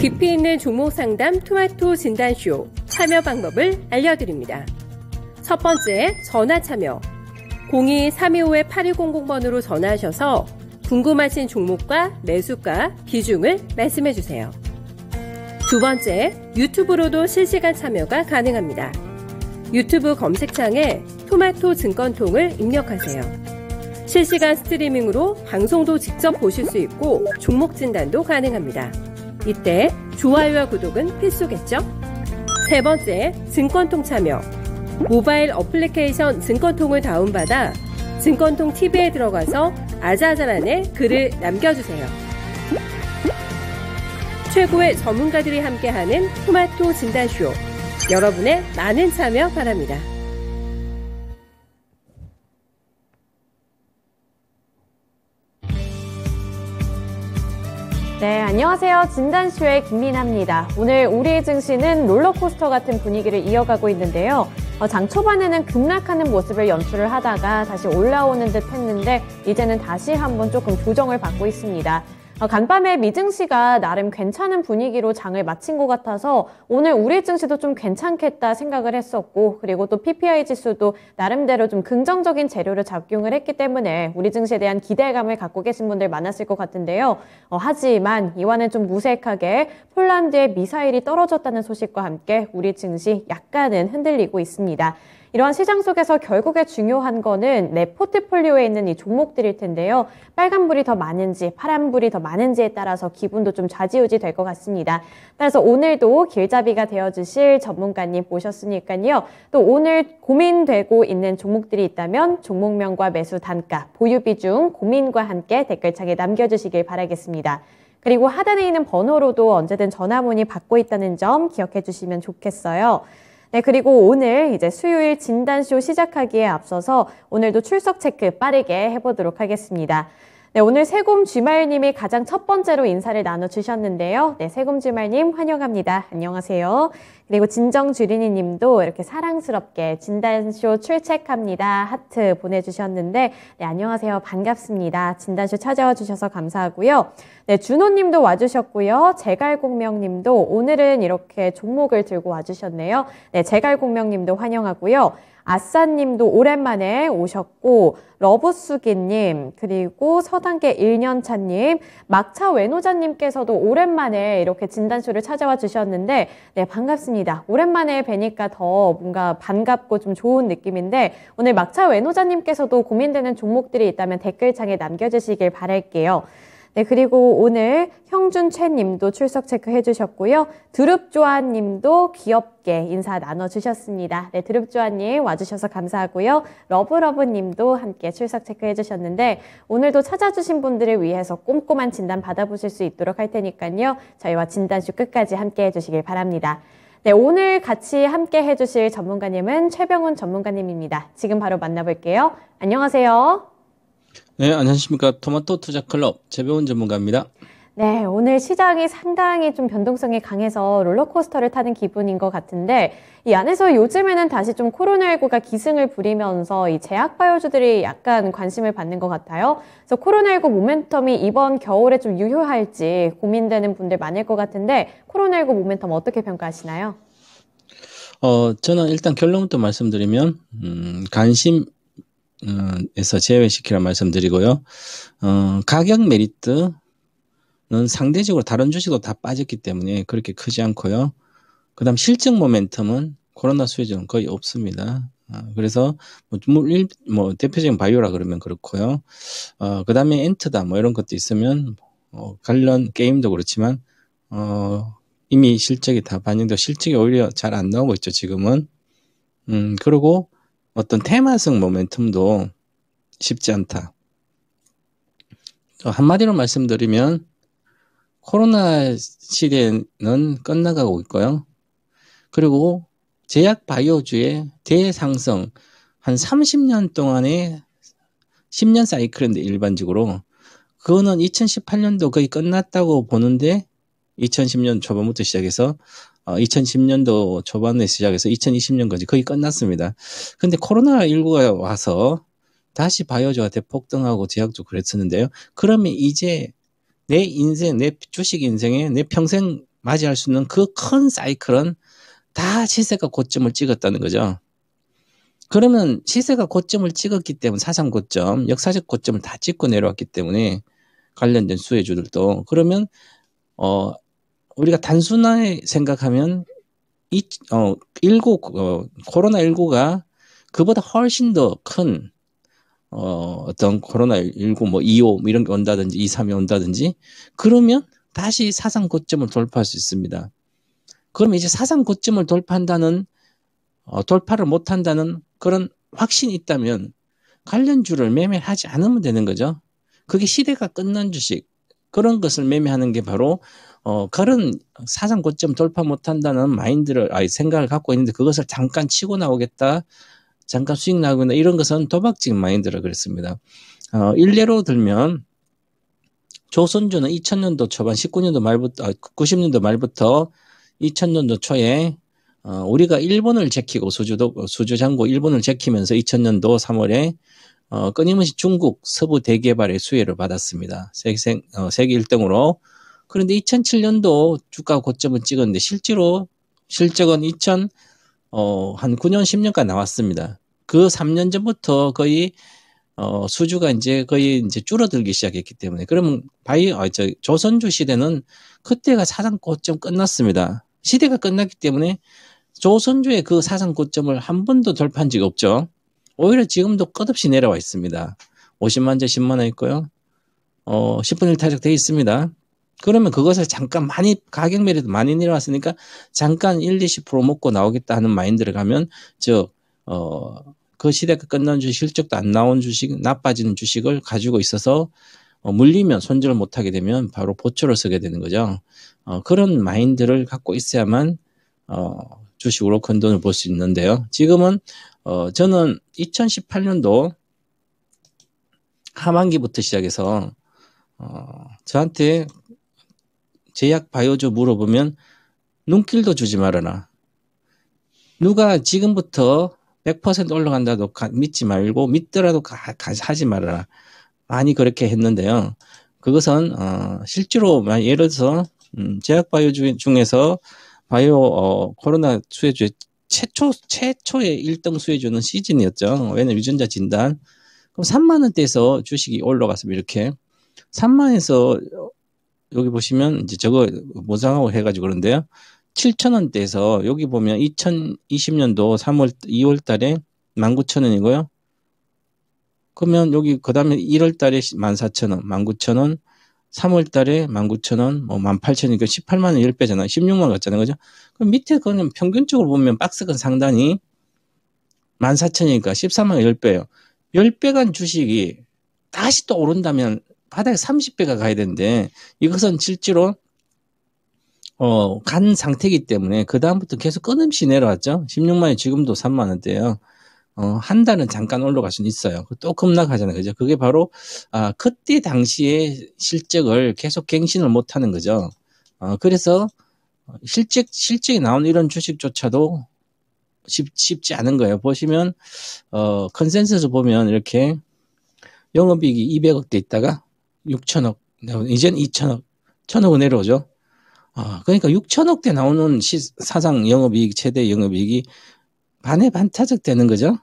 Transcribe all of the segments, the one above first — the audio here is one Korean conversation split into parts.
깊이 있는 종목 상담 토마토 진단쇼 참여 방법을 알려드립니다. 첫 번째, 전화 참여. 02-325-8100번으로 전화하셔서 궁금하신 종목과 매수가, 비중을 말씀해 주세요. 두 번째, 유튜브로도 실시간 참여가 가능합니다. 유튜브 검색창에 토마토 증권통을 입력하세요. 실시간 스트리밍으로 방송도 직접 보실 수 있고 종목 진단도 가능합니다. 이때 좋아요와 구독은 필수겠죠? 세 번째, 증권통 참여. 모바일 어플리케이션 증권통을 다운받아 증권통 TV에 들어가서 아자아자란에 글을 남겨주세요. 최고의 전문가들이 함께하는 토마토 진단쇼. 여러분의 많은 참여 바랍니다. 안녕하세요. 진단쇼의 김민아입니다. 오늘 우리 증시는 롤러코스터 같은 분위기를 이어가고 있는데요. 어, 장 초반에는 급락하는 모습을 연출을 하다가 다시 올라오는 듯 했는데 이제는 다시 한번 조금 조정을 받고 있습니다. 어, 간밤에 미증 씨가 나름 괜찮은 분위기로 장을 마친 것 같아서 오늘 우리 증씨도좀 괜찮겠다 생각을 했었고 그리고 또 PPI 지수도 나름대로 좀 긍정적인 재료를 작용을 했기 때문에 우리 증시에 대한 기대감을 갖고 계신 분들 많았을 것 같은데요. 어, 하지만 이와는 좀 무색하게 폴란드에 미사일이 떨어졌다는 소식과 함께 우리 증시 약간은 흔들리고 있습니다. 이러한 시장 속에서 결국에 중요한 거는 내 포트폴리오에 있는 이 종목들일 텐데요. 빨간불이 더 많은지 파란불이 더 많은지에 따라서 기분도 좀 좌지우지 될 것 같습니다. 따라서 오늘도 길잡이가 되어주실 전문가님 모셨으니까요. 또 오늘 고민되고 있는 종목들이 있다면 종목명과 매수 단가, 보유 비중, 고민과 함께 댓글창에 남겨주시길 바라겠습니다. 그리고 하단에 있는 번호로도 언제든 전화문의 받고 있다는 점 기억해 주시면 좋겠어요. 네, 그리고 오늘 이제 수요일 진단쇼 시작하기에 앞서서 오늘도 출석 체크 빠르게 해보도록 하겠습니다. 네, 오늘 세곰쥐말님이 가장 첫 번째로 인사를 나눠주셨는데요. 네, 세곰쥐말님 환영합니다. 안녕하세요. 그리고 진정주린이님도 이렇게 사랑스럽게 진단쇼 출첵합니다. 하트 보내주셨는데, 네, 안녕하세요. 반갑습니다. 진단쇼 찾아와 주셔서 감사하고요. 네, 준호님도 와주셨고요. 제갈공명님도 오늘은 이렇게 종목을 들고 와주셨네요. 네, 제갈공명님도 환영하고요. 아싸님도 오랜만에 오셨고 러브수기님 그리고 서단계 1년차님 막차 외노자님께서도 오랜만에 이렇게 진단쇼를 찾아와 주셨는데 네 반갑습니다. 오랜만에 뵈니까 더 뭔가 반갑고 좀 좋은 느낌인데 오늘 막차 외노자님께서도 고민되는 종목들이 있다면 댓글창에 남겨주시길 바랄게요. 네, 그리고 오늘 형준채 님도 출석 체크해 주셨고요. 드룹조아 님도 귀엽게 인사 나눠 주셨습니다. 네, 드룹조아 님 와주셔서 감사하고요. 러브러브 님도 함께 출석 체크해 주셨는데 오늘도 찾아주신 분들을 위해서 꼼꼼한 진단 받아보실 수 있도록 할 테니까요. 저희와 진단쇼 끝까지 함께 해 주시길 바랍니다. 네, 오늘 같이 함께 해주실 전문가님은 최병훈 전문가님입니다. 지금 바로 만나볼게요. 안녕하세요. 네, 안녕하십니까. 토마토 투자 클럽 재배원 전문가입니다. 네, 오늘 시장이 상당히 좀 변동성이 강해서 롤러코스터를 타는 기분인 것 같은데 이 안에서 요즘에는 다시 좀 코로나19가 기승을 부리면서 이 제약 바이오주들이 약간 관심을 받는 것 같아요. 그래서 코로나19 모멘텀이 이번 겨울에 좀 유효할지 고민되는 분들 많을 것 같은데 코로나19 모멘텀 어떻게 평가하시나요? 어, 저는 일단 결론부터 말씀드리면 음, 관심 에서 제외시키라 말씀드리고요. 어, 가격 메리트는 상대적으로 다른 주식도 다 빠졌기 때문에 그렇게 크지 않고요. 그다음 실적 모멘텀은 코로나 수혜주는 거의 없습니다. 어, 그래서 뭐, 뭐, 대표적인 바이오라 그러면 그렇고요. 어, 그다음에 엔트다 뭐 이런 것도 있으면 어, 관련 게임도 그렇지만 어, 이미 실적이 다 반영돼 되 실적이 오히려 잘 안 나오고 있죠 지금은. 음 그리고 어떤 테마성 모멘텀도 쉽지 않다. 한마디로 말씀드리면 코로나 시대는 끝나가고 있고요. 그리고 제약 바이오주의 대상성 한 30년 동안의 10년 사이클인데 일반적으로 그거는 2018년도 거의 끝났다고 보는데 2010년 초반부터 시작해서 어, 2010년도 초반에 시작해서 2020년까지 거의 끝났습니다. 근데 코로나19가 와서 다시 바이오주한테 폭등하고 제약도 그랬었는데요. 그러면 이제 내 인생, 내 주식 인생에 내 평생 맞이할 수 있는 그 큰 사이클은 다 시세가 고점을 찍었다는 거죠. 그러면 시세가 고점을 찍었기 때문에 사상 고점, 역사적 고점을 다 찍고 내려왔기 때문에 관련된 수혜주들도 그러면 어 우리가 단순하게 생각하면 이, 어, 19, 어, 코로나19가 그보다 훨씬 더 큰, 어, 어떤 코로나19, 뭐, 2호, 뭐 이런 게 온다든지, 2, 3이 온다든지, 그러면 다시 사상 고점을 돌파할 수 있습니다. 그럼 이제 사상 고점을 돌파한다는, 어, 돌파를 못한다는 그런 확신이 있다면, 관련주를 매매하지 않으면 되는 거죠. 그게 시대가 끝난 주식, 그런 것을 매매하는 게 바로 어, 그런 사상 고점 돌파 못한다는 마인드를, 아니, 생각을 갖고 있는데 그것을 잠깐 치고 나오겠다, 잠깐 수익 나오겠다, 이런 것은 도박적인 마인드라 그랬습니다. 어, 일례로 들면, 조선조는 2000년도 초반, 19년도 말부터, 90년도 아, 말부터 2000년도 초에 어, 우리가 일본을 제키고 수주도 수주 장고 일본을 제키면서 2000년도 3월에 어, 끊임없이 중국 서부 대개발의 수혜를 받았습니다. 세계 어, 세계 1등으로 그런데 2007년도 주가 고점을 찍었는데 실제로 실적은 2000, 어, 한 9년, 10년간 나왔습니다. 그 3년 전부터 거의 어, 수주가 이제 거의 이제 줄어들기 시작했기 때문에 그러면 바이 어, 저 조선주 시대는 그때가 사상 고점 끝났습니다. 시대가 끝났기 때문에 조선주의 그 사상 고점을 한 번도 돌파한 적이 없죠. 오히려 지금도 끝없이 내려와 있습니다. 50만 제 10만 원 있고요. 어, 10분 1 타격돼 있습니다. 그러면 그것을 잠깐 많이 가격 매리도 많이 내려왔으니까 잠깐 1, 20% 먹고 나오겠다 하는 마인드를 가면 저 어 그 시대가 끝난 주식 실적도 안 나온 주식 나빠지는 주식을 가지고 있어서 어, 물리면 손질을 못하게 되면 바로 보초를 쓰게 되는 거죠. 어, 그런 마인드를 갖고 있어야만 어, 주식으로 큰 돈을 벌수 있는데요. 지금은 어, 저는 2018년도 하반기부터 시작해서 어, 저한테 제약 바이오주 물어보면 눈길도 주지 말아라. 누가 지금부터 100% 올라간다도 믿지 말고 믿더라도 가, 가, 하지 말아라. 많이 그렇게 했는데요. 그것은 어, 실제로 예를 들어서 음, 제약 바이오 주, 중에서 바이오 어, 코로나 수혜주의 최초 최초의 1등 수혜주는 시즌이었죠. 왜냐면 유전자 진단. 그럼 3만 원대에서 주식이 올라갔으면 이렇게 3만에서 원 여기 보시면 이제 저거 모상하고 해가지고 그런데요. 7,000원대에서 여기 보면 2020년도 3월, 2월 달에 19,000원이고요. 그러면 여기 그 다음에 1월 달에 14,000원, 19,000원, 3월 달에 19,000원, 뭐 18,000원이니까 18만 원 10배잖아요. 16만 원 같잖아요. 그죠? 그럼 밑에 그는 평균적으로 보면 박스건 상단이 14,000원이니까 13만 원 10배예요. 10배 간 주식이 다시 또 오른다면 바닥에 30배가 가야 되는데 이것은 실제로 어, 간 상태이기 때문에 그다음부터 계속 끊임없이 내려왔죠. 16만이 지금도 3만원대예요. 어, 한 달은 잠깐 올라갈 수는 있어요. 또 급락하잖아요. 그죠? 그게 바로, 아, 그때 당시에 실적을 계속 갱신을 못 하는 거죠. 어, 그래서 실적, 실적이 나온 이런 주식조차도 쉽, 쉽지 않은 거예요. 보시면, 어, 컨센서스 보면 이렇게 영업이익이 200억대 있다가 6천억, 이젠 2천억, 천억은 내려오죠. 아, 그러니까 6천억 대 나오는 시, 사상 영업이익, 최대 영업이익이 반에 반타작 되는 거죠.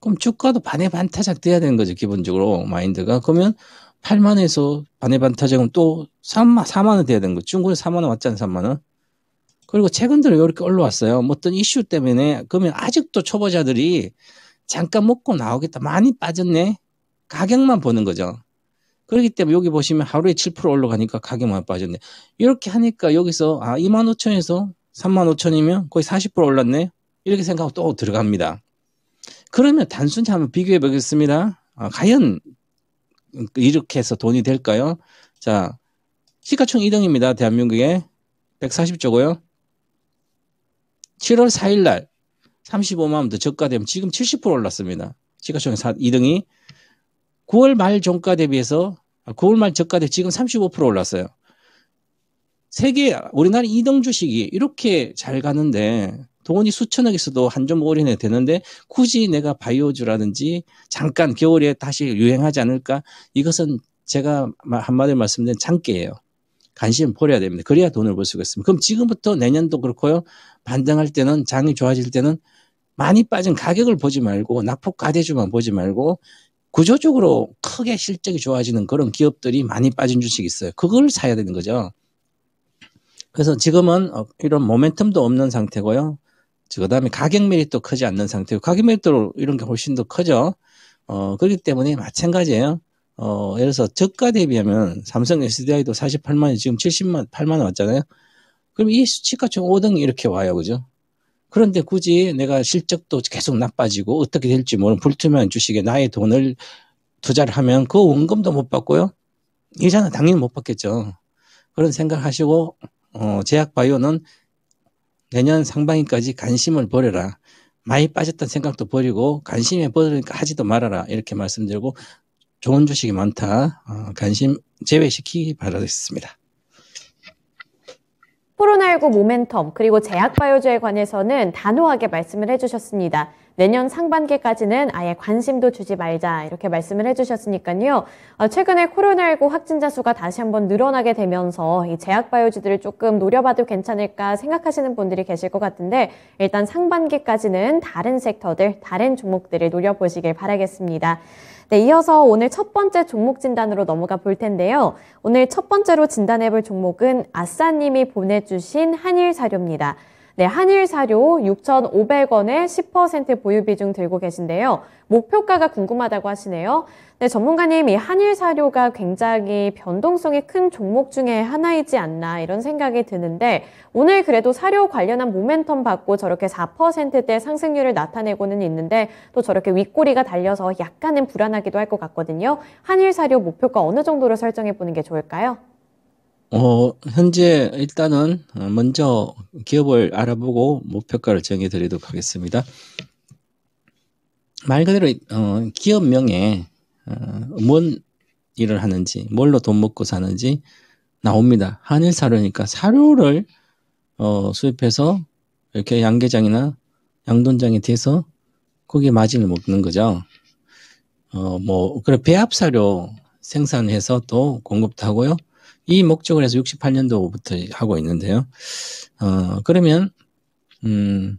그럼 주가도 반에 반타작 돼야 되는 거죠. 기본적으로 마인드가. 그러면 8만에서 반에 반타작은 또 3만, 4만원 돼야 되는 거죠. 중국에 4만원 왔잖아요. 3만원. 그리고 최근 들어 이렇게 올라왔어요. 뭐 어떤 이슈 때문에 그러면 아직도 초보자들이 잠깐 먹고 나오겠다. 많이 빠졌네. 가격만 보는 거죠. 그렇기 때문에 여기 보시면 하루에 7% 올라가니까 가격만 빠졌네. 이렇게 하니까 여기서 아 2만 5천에서 3만 5천이면 거의 40% 올랐네. 이렇게 생각하고 또 들어갑니다. 그러면 단순히 한번 비교해 보겠습니다. 아, 과연 이렇게 해서 돈이 될까요? 자, 시가총 2등입니다. 대한민국에 140조고요. 7월 4일 날 35만 원더 저가되면 지금 70% 올랐습니다. 시가총 2등이 9월 말 종가 대비해서 9월 아, 말 저가 대비 지금 35% 올랐어요. 세계 우리나라 이동 주식이 이렇게 잘 가는데 돈이 수천억 있어도 한점 올인해 되는데 굳이 내가 바이오주라든지 잠깐 겨울에 다시 유행하지 않을까 이것은 제가 한마디로 말씀드린 장기예요. 관심 버려야 됩니다. 그래야 돈을 벌 수가 있습니다. 그럼 지금부터 내년도 그렇고요. 반등할 때는 장이 좋아질 때는 많이 빠진 가격을 보지 말고 낙폭 가대주만 보지 말고 구조적으로 크게 실적이 좋아지는 그런 기업들이 많이 빠진 주식이 있어요. 그걸 사야 되는 거죠. 그래서 지금은 어, 이런 모멘텀도 없는 상태고요. 그 다음에 가격 메리트도 크지 않는 상태고, 가격 메리트로 이런 게 훨씬 더 크죠. 어, 그렇기 때문에 마찬가지예요. 어, 예를 들어서 저가 대비하면 삼성 SDI도 48만이 지금 78만 원 왔잖아요. 그럼 이 수치가 총 5등 이렇게 와요. 그죠? 그런데 굳이 내가 실적도 계속 나빠지고 어떻게 될지 모르는 불투명한 주식에 나의 돈을 투자를 하면 그 원금도 못 받고요. 이자는 당연히 못 받겠죠. 그런 생각하시고 어, 제약바이오는 내년 상반기까지 관심을 버려라. 많이 빠졌던 생각도 버리고 관심에 버리니까 하지도 말아라 이렇게 말씀드리고 좋은 주식이 많다 어, 관심 제외시키기 바라겠습니다. 코로나19 모멘텀 그리고 제약바이오제에 관해서는 단호하게 말씀을 해주셨습니다. 내년 상반기까지는 아예 관심도 주지 말자 이렇게 말씀을 해주셨으니까요. 어, 최근에 코로나19 확진자 수가 다시 한번 늘어나게 되면서 이 제약 바이오지들을 조금 노려봐도 괜찮을까 생각하시는 분들이 계실 것 같은데 일단 상반기까지는 다른 섹터들, 다른 종목들을 노려보시길 바라겠습니다. 네, 이어서 오늘 첫 번째 종목 진단으로 넘어가 볼 텐데요. 오늘 첫 번째로 진단해 볼 종목은 아싸님이 보내주신 한일 사료입니다. 네, 한일사료 6,500원에 10% 보유 비중 들고 계신데요. 목표가가 궁금하다고 하시네요. 네, 전문가님, 이 한일사료가 굉장히 변동성이 큰 종목 중에 하나이지 않나 이런 생각이 드는데 오늘 그래도 사료 관련한 모멘텀 받고 저렇게 4%대 상승률을 나타내고는 있는데 또 저렇게 윗꼬리가 달려서 약간은 불안하기도 할 것 같거든요. 한일사료 목표가 어느 정도로 설정해 보는 게 좋을까요? 어, 현재 일단은 먼저 기업을 알아보고 목표가를 정해드리도록 하겠습니다. 말 그대로 어, 기업명에 어, 뭔 일을 하는지, 뭘로 돈 먹고 사는지 나옵니다. 한일 사료니까 사료를 어, 수입해서 이렇게 양계장이나 양돈장에 대서 거기에 마진을 먹는 거죠. 어, 뭐, 그래 배합 사료 생산해서 또 공급도 하고요. 이 목적을 해서 68년도부터 하고 있는데요. 어, 그러면, 음,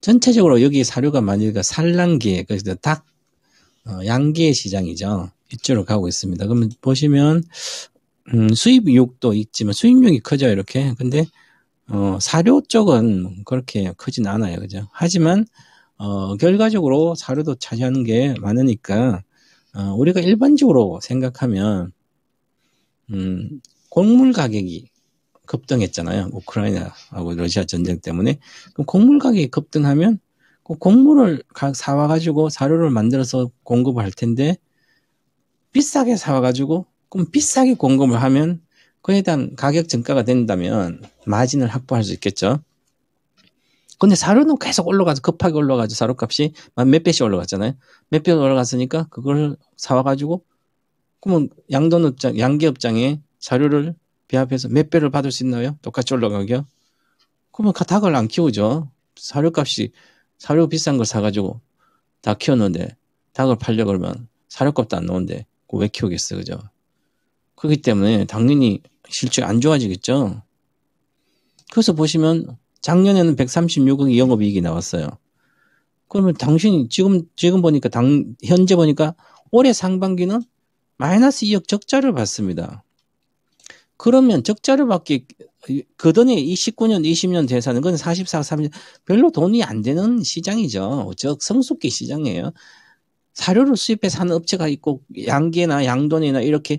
전체적으로 여기 사료가 만일까 산란계, 그래서 닭, 어, 양계 시장이죠. 이쪽으로 가고 있습니다. 그러면 보시면, 음, 수입육도 있지만 수입육이 커져요, 이렇게. 근데, 어, 사료 쪽은 그렇게 크진 않아요. 그죠? 하지만, 어, 결과적으로 사료도 차지하는 게 많으니까, 어, 우리가 일반적으로 생각하면, 음, 곡물 가격이 급등했잖아요. 우크라이나하고 러시아 전쟁 때문에. 그럼 곡물 가격이 급등하면 그 곡물을 사와가지고 사료를 만들어서 공급을 할 텐데 비싸게 사와가지고 그럼 비싸게 공급을 하면 그에 대한 가격 증가가 된다면 마진을 확보할 수 있겠죠. 근데 사료는 계속 올라가서 급하게 올라가죠. 사료값이 몇 배씩 올라갔잖아요. 몇 배 올라갔으니까 그걸 사와가지고 그러면 양돈업장, 양계업장에 자료를 배합해서 몇 배를 받을 수 있나요? 똑같이 올라가게요. 그러면 닭을 안 키우죠. 사료값이 사료 비싼 걸 사가지고 다 키웠는데 닭을 팔려 그러면 사료값도 안 나오는데 왜 키우겠어, 그죠? 그렇기 때문에 당연히 실제 안 좋아지겠죠. 그래서 보시면 작년에는 136억이 영업이익이 나왔어요. 그러면 당신이 지금 지금 보니까 당 현재 보니까 올해 상반기는 마이너스 2억 적자를 받습니다. 그러면 적자를 받기 그 돈이 19년, 20년 재산은 건 44, 30년 별로 돈이 안 되는 시장이죠. 즉 성숙기 시장이에요. 사료를 수입해사는 업체가 있고 양계나 양돈이나 이렇게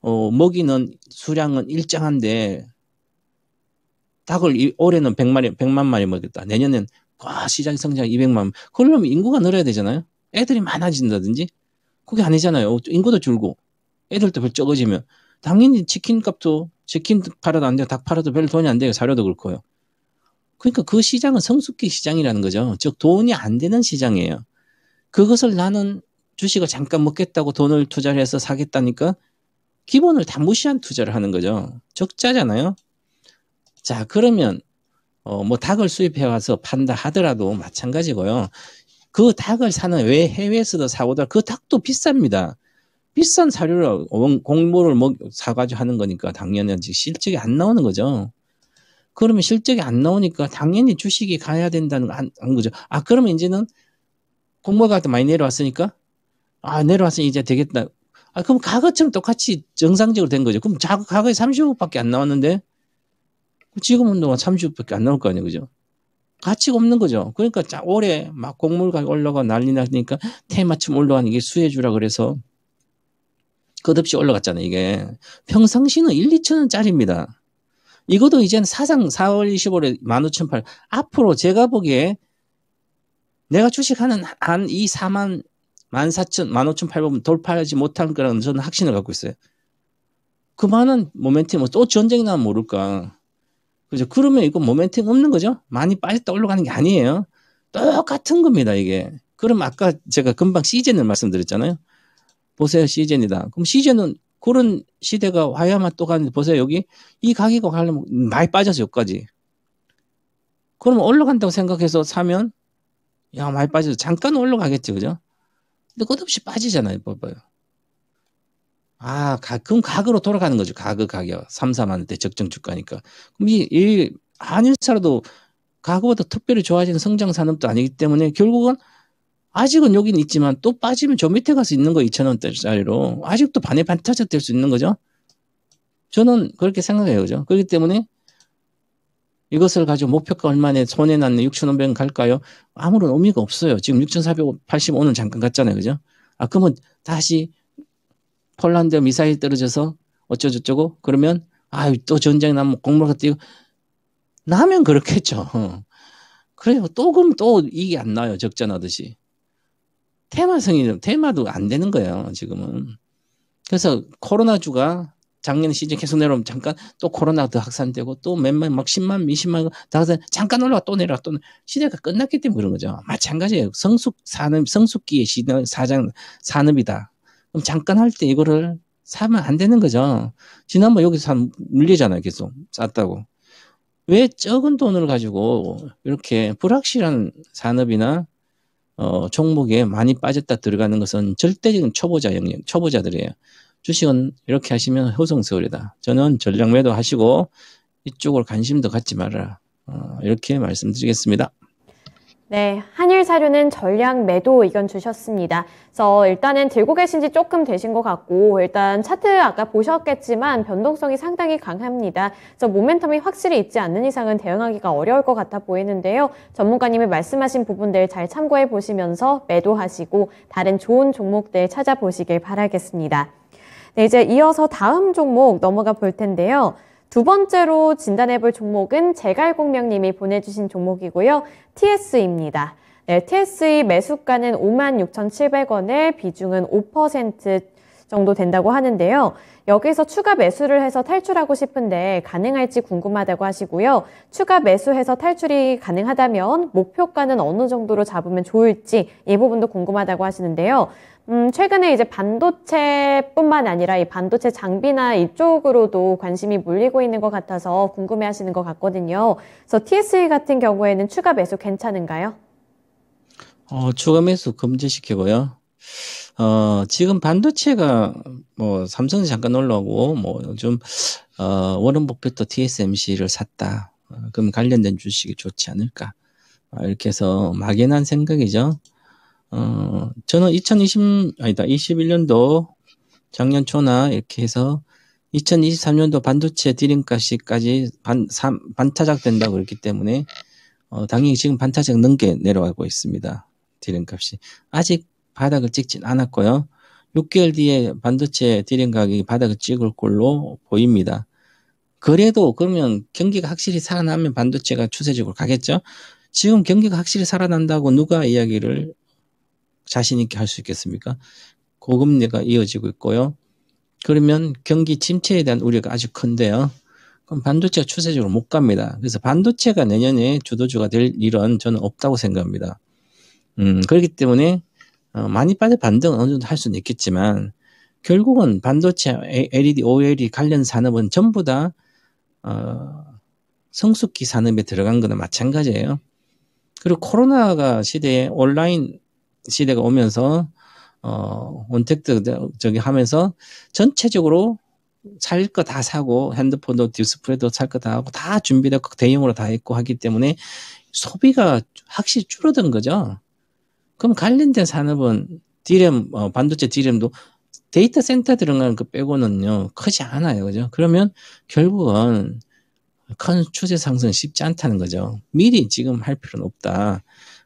어, 먹이는 수량은 일정한데 닭을 올해는 100마리, 100만 마리 먹였다 내년엔 와 시장 성장 200만. 그러면 인구가 늘어야 되잖아요. 애들이 많아진다든지 그게 아니잖아요. 인구도 줄고 애들도 별 적어지면 당연히 치킨 값도 치킨 팔아도 안 돼요. 닭 팔아도 별 돈이 안 돼요. 사료도 그렇고요. 그러니까 그 시장은 성숙기 시장이라는 거죠. 즉 돈이 안 되는 시장이에요. 그것을 나는 주식을 잠깐 먹겠다고 돈을 투자를 해서 사겠다니까 기본을 다 무시한 투자를 하는 거죠. 적자잖아요. 자, 그러면 어, 뭐 닭을 수입해 와서 판다 하더라도 마찬가지고요. 그 닭을 사는 왜 해외에서도 사고다 그 닭도 비쌉니다. 비싼 사료를 공모를 먹, 사가지고 하는 거니까 당연히 실적이 안 나오는 거죠. 그러면 실적이 안 나오니까 당연히 주식이 가야 된다는 안, 안 거죠. 아 그러면 이제는 공모가 많이 내려왔으니까 아 내려왔으니 이제 되겠다. 아 그럼 가거처럼 똑같이 정상적으로 된 거죠. 그럼 자, 과거에 30억밖에 안 나왔는데 지금 운동은 30억밖에 안 나올 거 아니에요, 그죠? 가치가 없는 거죠. 그러니까 자, 올해 막 곡물 가격 올라가 난리 나니까 테마춤 올라가는 게 수혜주라 그래서 끝없이 올라갔잖아요, 이게. 평상시는 1, 2천 원짜리입니다. 이것도 이제는 사상 4월 25일에 15,008. 앞으로 제가 보기에 내가 주식하는 한 이 4만, 14,000, 15,800원 돌파하지 못한 거라는 저는 확신을 갖고 있어요. 그만한 모멘텀은 또 전쟁이 나면 모를까. 그죠? 그러면 이거 모멘텀 없는 거죠? 많이 빠졌다 올라가는 게 아니에요. 똑같은 겁니다, 이게. 그럼 아까 제가 금방 시즌을 말씀드렸잖아요. 보세요, 시즌이다. 그럼 시즌은 그런 시대가 와야만 또 가는데 보세요, 여기 이 가격이 가려면 많이 빠져서 여기까지. 그럼 올라간다고 생각해서 사면 야 많이 빠져서 잠깐 올라가겠지, 그죠? 근데 끝없이 빠지잖아요, 봐봐요. 아, 가, 그럼 가으로 돌아가는 거죠. 가그 가격. 3, 4만 원대 적정 주가니까. 그럼 이, 이 한일차라도 가구보다 특별히 좋아지는 성장 산업도 아니기 때문에 결국은 아직은 여긴 있지만 또 빠지면 저 밑에 가서 있는 거 2,000원짜리로 아직도 반에 반타작 될수 있는 거죠. 저는 그렇게 생각해요. 그죠? 그렇기 때문에 이것을 가지고 목표가 얼마에 손해 났는 6,500원 갈까요? 아무런 의미가 없어요. 지금 6 4 8 5 오늘 잠깐 갔잖아요. 그죠? 아, 그러면 다시 폴란드에 미사일 떨어져서 어쩌고저쩌고 그러면 아유또 전쟁 나면 공로가 뛰고 나면 그렇겠죠. 어. 그래요. 또 그럼 또 이게 안 나요. 적전하듯이. 테마성이 테마도 안 되는 거예요. 지금은. 그래서 코로나 주가 작년 시즌 계속 내려오면 잠깐 또 코로나도 확산되고 또 몇만 막 10만 20만 다 확산 잠깐 올라가 또 내려가 또 시대가 끝났기 때문에 그런 거죠. 마찬가지예요. 성숙 산업 성숙기의 시장 사장 산업이다. 그럼 잠깐 할 때 이거를 사면 안 되는 거죠. 지난번 여기서 산 물리잖아요. 계속 쌌다고. 왜 적은 돈을 가지고 이렇게 불확실한 산업이나 어, 종목에 많이 빠졌다 들어가는 것은 절대적인 초보자 영역, 초보자들이에요. 주식은 이렇게 하시면 효성세월이다 저는 전략 매도 하시고 이쪽으로 관심도 갖지 말아라. 어, 이렇게 말씀드리겠습니다. 네, 한일 사료는 전량 매도 의견 주셨습니다. 그래서 일단은 들고 계신 지 조금 되신 것 같고 일단 차트 아까 보셨겠지만 변동성이 상당히 강합니다. 그래서 모멘텀이 확실히 있지 않는 이상은 대응하기가 어려울 것 같아 보이는데요. 전문가님이 말씀하신 부분들 잘 참고해 보시면서 매도하시고 다른 좋은 종목들 찾아보시길 바라겠습니다. 네, 이제 이어서 다음 종목 넘어가 볼 텐데요. 두 번째로 진단해 볼 종목은 제갈공명님이 보내주신 종목이고요. TS입니다. 네, TSE 매수가는 56,700원에 비중은 5% 정도 된다고 하는데요. 여기서 추가 매수를 해서 탈출하고 싶은데 가능할지 궁금하다고 하시고요. 추가 매수해서 탈출이 가능하다면 목표가는 어느 정도로 잡으면 좋을지 이 부분도 궁금하다고 하시는데요. 음, 최근에 이제 반도체뿐만 아니라 이 반도체 장비나 이쪽으로도 관심이 몰리고 있는 것 같아서 궁금해 하시는 것 같거든요. 그래서 TSE 같은 경우에는 추가 매수 괜찮은가요? 어, 추가 매수 금지시키고요. 어, 지금 반도체가 뭐 삼성이 잠깐 올라오고 뭐 요즘 어, 워런 버핏도 TSMC를 샀다. 어, 그럼 관련된 주식이 좋지 않을까. 아, 이렇게 해서 막연한 생각이죠. 어, 저는 2020, 아니다, 21년도 작년 초나 이렇게 해서 2023년도 반도체 디링값이까지 반, 반타작 된다고 그랬기 때문에, 어, 당연히 지금 반타작 넘게 내려가고 있습니다. 디링 값이. 아직 바닥을 찍진 않았고요. 6개월 뒤에 반도체 디램 가격이 바닥을 찍을 걸로 보입니다. 그래도 그러면 경기가 확실히 살아나면 반도체가 추세적으로 가겠죠? 지금 경기가 확실히 살아난다고 누가 이야기를 자신 있게 할 수 있겠습니까? 고금리가 이어지고 있고요. 그러면 경기 침체에 대한 우려가 아주 큰데요. 그럼 반도체가 추세적으로 못 갑니다. 그래서 반도체가 내년에 주도주가 될 일은 저는 없다고 생각합니다. 음, 그렇기 때문에 어, 많이 빠져 반등은 어느 정도 할 수는 있겠지만 결국은 반도체 LED, OLED 관련 산업은 전부 다 어, 성숙기 산업에 들어간 거나 마찬가지예요. 그리고 코로나가 시대에 온라인 시대가 오면서 어, 온택트 저기 하면서 전체적으로 살 거 다 사고 핸드폰도 디스플레이도 살 거 다 하고 다 준비되고 대용으로 다했고 하기 때문에 소비가 확실히 줄어든 거죠. 그럼 관련된 산업은 디램 어, 반도체 디램도 데이터 센터 들어간그 빼고는요 크지 않아요, 그죠? 그러면 결국은 큰 추세 상승 쉽지 않다는 거죠. 미리 지금 할 필요는 없다.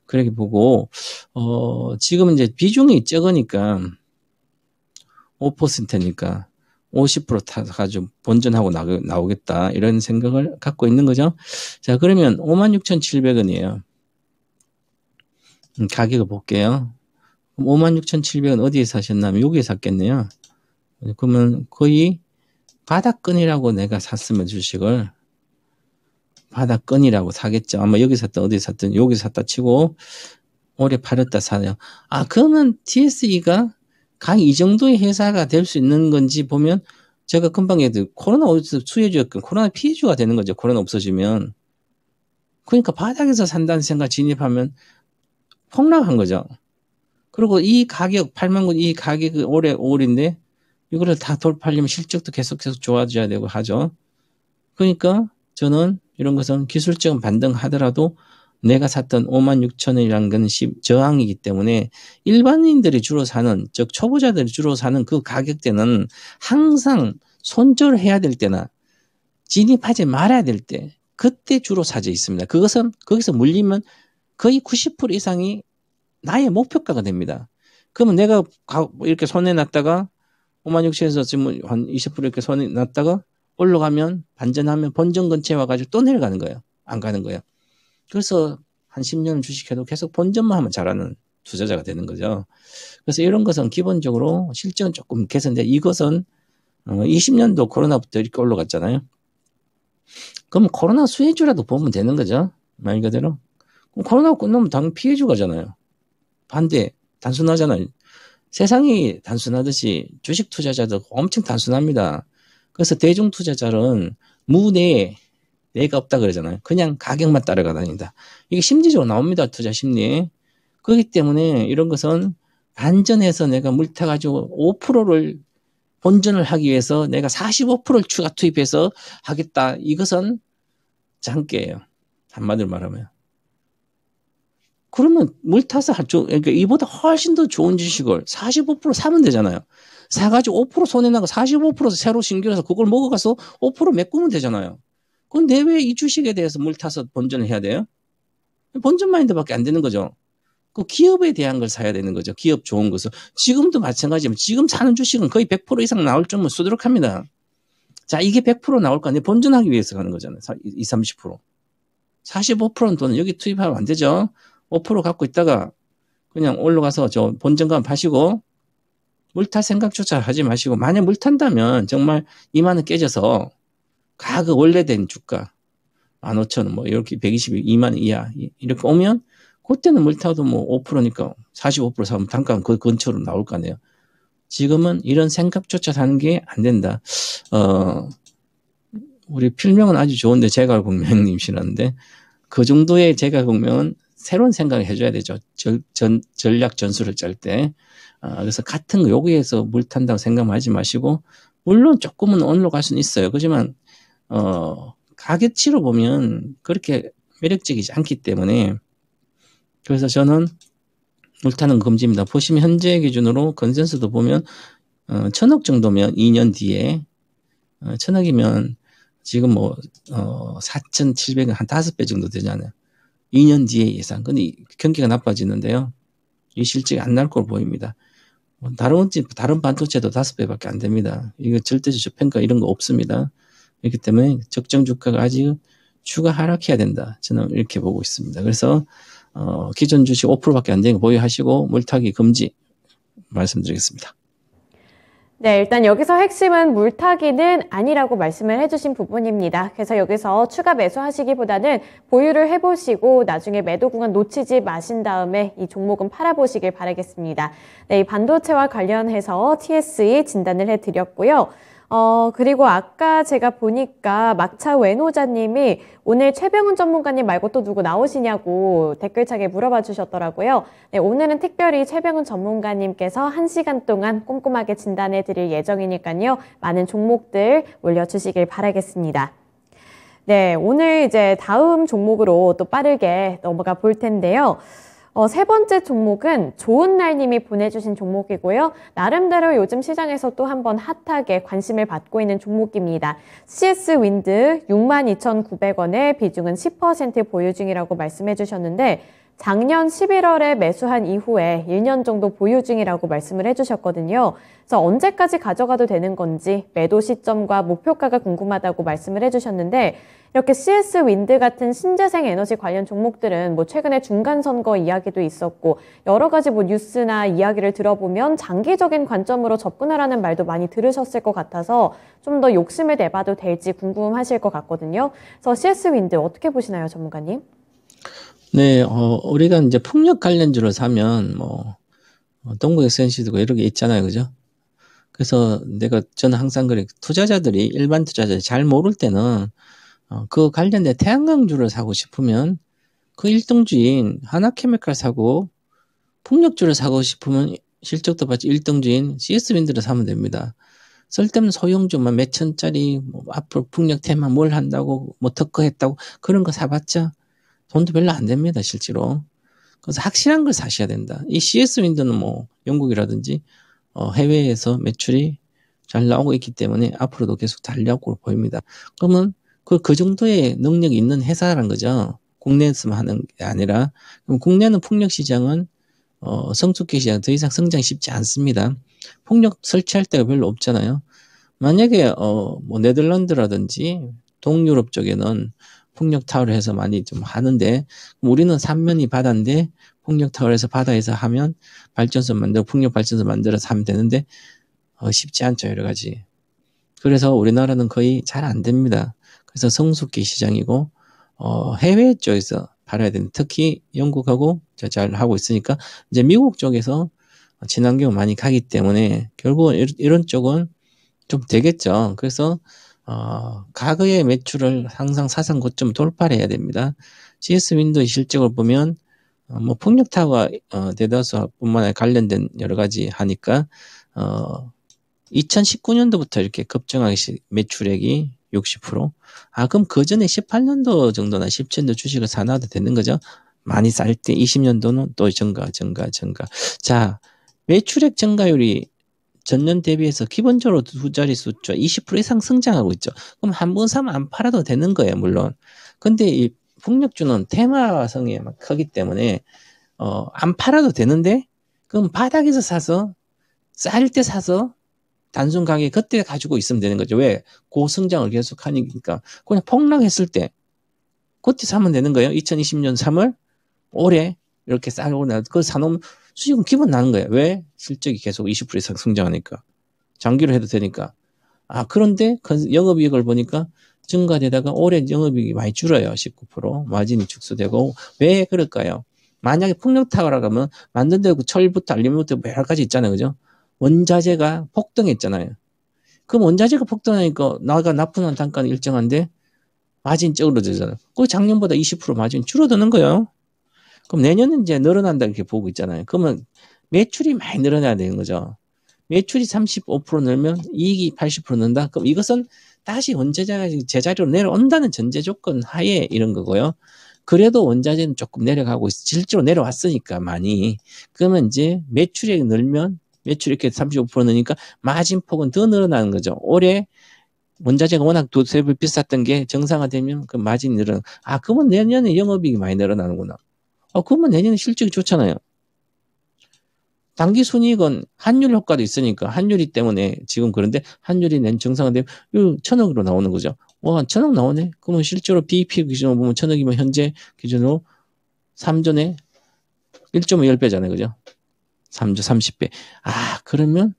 그렇게 보고 어 지금 이제 비중이 적으니까 5%니까 50% 가지고 본전하고 나오, 겠다 이런 생각을 갖고 있는 거죠. 자 그러면 56,700원이에요. 음, 가격을 볼게요. 56,700원 어디에 사셨나면 여기에 샀겠네요. 그러면 거의 바닥권이라고 내가 샀으면 주식을 바닥건이라고 사겠죠. 아마 여기 샀든 어디 샀든 여기 샀다 치고 오래 팔았다 사요. 아 그러면 TSE가 강 이 정도의 회사가 될 수 있는 건지 보면 제가 금방 얘도 코로나 수혜주였건 코로나 피해주가 되는 거죠. 코로나 없어지면 그러니까 바닥에서 산다는 생각 진입하면 폭락한 거죠. 그리고 이 가격 8만 원이 가격이 올해 5월인데 이거를 다 돌파하려면 실적도 계속 계속 좋아져야 되고 하죠. 그러니까 저는 이런 것은 기술적 반등하더라도 내가 샀던 5 6 0 0 0원이라는건 저항이기 때문에 일반인들이 주로 사는, 즉 초보자들이 주로 사는 그 가격대는 항상 손절해야 될 때나 진입하지 말아야 될 때, 그때 주로 사져 있습니다. 그것은 거기서 물리면 거의 90% 이상이 나의 목표가가 됩니다. 그러면 내가 이렇게 손해 났다가 5 6 0 0천에서 지금 한 20% 이렇게 손해 났다가 올라가면 반전하면 본전 근처에 와가지고 또 내려가는 거예요. 안 가는 거예요. 그래서 한 10년 주식해도 계속 본전만 하면 잘하는 투자자가 되는 거죠. 그래서 이런 것은 기본적으로 실전은 조금 개선돼 이것은 20년도 어, 코로나부터 이렇게 올라갔잖아요. 그럼 코로나 수혜주라도 보면 되는 거죠. 말 그대로. 그럼 코로나 끝나면 당연히 피해주가잖아요. 반대, 단순하잖아요. 세상이 단순하듯이 주식 투자자도 엄청 단순합니다. 그래서 대중 투자자는 무내 내가 없다 그러잖아요. 그냥 가격만 따라가다니다. 닙 이게 심리적으로 나옵니다. 투자 심리. 그렇기 때문에 이런 것은 안전해서 내가 물타 가지고 5%를 본전을 하기 위해서 내가 45%를 추가 투입해서 하겠다. 이것은 장기예요 한마디로 말하면. 그러면 물타서 할 줄, 그러니까 이보다 훨씬 더 좋은 지식을45% 사면 되잖아요. 사가지5% 손해나고 45% 새로 신규라서 그걸 먹어가서 5% 메꾸면 되잖아요. 그런데 왜이 주식에 대해서 물 타서 본전을 해야 돼요? 본전 마인드밖에 안 되는 거죠. 그 기업에 대한 걸 사야 되는 거죠. 기업 좋은 것을. 지금도 마찬가지면 지금 사는 주식은 거의 100% 이상 나올 줄은 수두룩합니다. 자, 이게 100% 나올 거 아니에요. 본전하기 위해서 가는 거잖아요. 20, 30%. 45%는 돈은 여기 투입하면 안 되죠. 5% 갖고 있다가 그냥 올라가서 저 본전감 파시고 물탈 생각조차 하지 마시고 만약 물 탄다면 정말 2만 원 깨져서 가그 원래된 주가 15,000원 뭐 이렇게 122만 원 이하 이렇게 오면 그때는 물 타도 뭐 5%니까 45% 사면 단가는 그 근처로 나올 거 아니에요. 지금은 이런 생각조차 사는 게 안 된다. 어, 우리 필명은 아주 좋은데 제가공명님 싫었는데 그 정도의 제가공명은 새로운 생각을 해줘야 되죠. 절, 전, 전략 전술을 짤 때. 어, 그래서 같은 여기에서 물 탄다고 생각만 하지 마시고, 물론 조금은 올라갈 수는 있어요. 그렇지만, 어, 가격치로 보면 그렇게 매력적이지 않기 때문에, 그래서 저는 물 타는 금지입니다. 보시면 현재 기준으로 건센스도 보면, 어, 천억 정도면 2년 뒤에, 어, 천억이면 지금 뭐, 어, 4,700은 한 5배 정도 되잖아요. 2년 뒤에 예상. 근데 경기가 나빠지는데요. 이실적이안 날 걸 보입니다. 뭐 다른 다른 반도체도 다섯 배밖에 안 됩니다. 이거 절대적 평가 이런 거 없습니다. 그렇기 때문에 적정 주가가 아직 추가 하락해야 된다. 저는 이렇게 보고 있습니다. 그래서 어, 기존 주식 5%밖에 안 되는 거 보유하시고 물타기 금지 말씀드리겠습니다. 네, 일단 여기서 핵심은 물타기는 아니라고 말씀을 해주신 부분입니다. 그래서 여기서 추가 매수하시기보다는 보유를 해보시고 나중에 매도 구간 놓치지 마신 다음에 이 종목은 팔아보시길 바라겠습니다. 네, 이 반도체와 관련해서 TSE 진단을 해드렸고요. 어, 그리고 아까 제가 보니까 막차 외노자님이 오늘 최병훈 전문가님 말고 또 누구 나오시냐고 댓글창에 물어봐 주셨더라고요. 네, 오늘은 특별히 최병훈 전문가님께서 한시간 동안 꼼꼼하게 진단해 드릴 예정이니까요. 많은 종목들 올려주시길 바라겠습니다. 네, 오늘 이제 다음 종목으로 또 빠르게 넘어가 볼 텐데요. 어, 세 번째 종목은 좋은 날님이 보내주신 종목이고요. 나름대로 요즘 시장에서 또 한번 핫하게 관심을 받고 있는 종목입니다. CS 윈드 62,900원에 비중은 10% 보유 중이라고 말씀해 주셨는데 작년 11월에 매수한 이후에 1년 정도 보유 중이라고 말씀을 해주셨거든요. 그래서 언제까지 가져가도 되는 건지 매도 시점과 목표가가 궁금하다고 말씀을 해주셨는데 이렇게 CS 윈드 같은 신재생 에너지 관련 종목들은 뭐 최근에 중간 선거 이야기도 있었고 여러 가지 뭐 뉴스나 이야기를 들어보면 장기적인 관점으로 접근하라는 말도 많이 들으셨을 것 같아서 좀 더 욕심을 내봐도 될지 궁금하실 것 같거든요. 그래서 CS 윈드 어떻게 보시나요, 전문가님? 네, 어, 우리가 이제 풍력 관련주를 사면 뭐 어, 동국 SNC도 뭐 이렇게 있잖아요, 그죠? 그래서 내가 저는 항상 그래 투자자들이 일반 투자자들이 잘 모를 때는 어, 그 관련된 태양광주를 사고 싶으면 그 1등주인 하나케미칼 사고 풍력주를 사고 싶으면 실적도 봤지 1등주인 CS윈드를 사면 됩니다. 쓸데없는 소형주만 몇 천짜리 뭐 앞으로 풍력 테마 뭘 한다고 뭐 특허했다고 그런 거 사봤자 돈도 별로 안 됩니다 실제로. 그래서 확실한 걸 사셔야 된다. 이 CS 윈드는 뭐 영국이라든지 어, 해외에서 매출이 잘 나오고 있기 때문에 앞으로도 계속 달려올 걸 보입니다. 그러면 그, 그 정도의 능력이 있는 회사라는 거죠. 국내에서만 하는 게 아니라. 그럼 국내는 폭력 시장은, 어, 성숙기 시장 더 이상 성장이 쉽지 않습니다. 폭력 설치할 데가 별로 없잖아요. 만약에, 어, 뭐, 네덜란드라든지 동유럽 쪽에는 폭력 타워를 해서 많이 좀 하는데, 우리는 삼면이 바다인데, 폭력 타워에서 바다에서 하면 발전소 만들어, 폭력 발전소 만들어서 하면 되는데, 어, 쉽지 않죠, 여러 가지. 그래서 우리나라는 거의 잘 안 됩니다. 그래서 성숙기 시장이고 어, 해외 쪽에서 팔아야 되는 특히 영국하고 잘 하고 있으니까 이제 미국 쪽에서 친환경 많이 가기 때문에 결국은 이런 쪽은 좀 되겠죠. 그래서 어, 가그의 매출을 항상 사상 고점 돌파를 해야 됩니다. CS 윈도 실적을 보면 어, 뭐 폭력타가 어, 대다수뿐만 아니라 관련된 여러 가지 하니까 어, 2019년도부터 이렇게 급증하기 시, 매출액이 60%? 아, 그럼 그 전에 18년도 정도나 17년도 주식을 사놔도 되는 거죠? 많이 쌀 때 20년도는 또 증가, 증가, 증가. 자, 매출액 증가율이 전년 대비해서 기본적으로 두 자리 숫자 20% 이상 성장하고 있죠. 그럼 한 번 사면 안 팔아도 되는 거예요, 물론. 근데 이폭력주는 테마성이 막 크기 때문에 어, 안 팔아도 되는데 그럼 바닥에서 사서 쌀 때 사서 단순 가격 그때 가지고 있으면 되는 거죠. 왜? 고성장을 계속 하니까. 그러니까. 그냥 폭락했을 때, 그때 사면 되는 거예요. 2020년 3월, 올해, 이렇게 싸고 나서 그 사놓으면 수익은 기분 나는 거예요. 왜? 실적이 계속 20% 이상 성장하니까. 장기로 해도 되니까. 아, 그런데 영업이익을 보니까 증가되다가 올해 영업이익이 많이 줄어요. 19%. 마진이 축소되고. 왜 그럴까요? 만약에 폭력 타고라 가면 만든 데고 그 철부터 알림부터 뭐 여러 가지 있잖아요. 그죠? 원자재가 폭등했잖아요. 그럼 원자재가 폭등하니까 나가 나쁜 단가는 일정한데 마진 쩔어지잖아요. 그 작년보다 20% 마진 줄어드는 거예요. 그럼 내년은 이제 늘어난다 이렇게 보고 있잖아요. 그러면 매출이 많이 늘어나야 되는 거죠. 매출이 35% 늘면 이익이 80% 는다. 그럼 이것은 다시 원자재가 제자리로 내려온다는 전제 조건 하에 이런 거고요. 그래도 원자재는 조금 내려가고 있어. 실제로 내려왔으니까 많이. 그러면 이제 매출액이 늘면 매출 이렇게 35% 넣으니까 마진 폭은 더 늘어나는 거죠. 올해 원자재가 워낙 도세비 비쌌던 게 정상화되면 그 마진이 늘어나. 아, 그러면 내년에 영업이익이 많이 늘어나는구나. 어, 아, 그러면 내년에 실적이 좋잖아요. 단기 순이익은 환율 효과도 있으니까 환율이 때문에 지금 그런데 환율이 낸 정상화되면 요 천억으로 나오는 거죠. 와, 천억 나오네. 그러면 실제로 BEP e 기준으로 보면 천억이면 현재 기준으로 3전에 1.5 1배잖아요 그죠? 3주 30배. 아, 그러면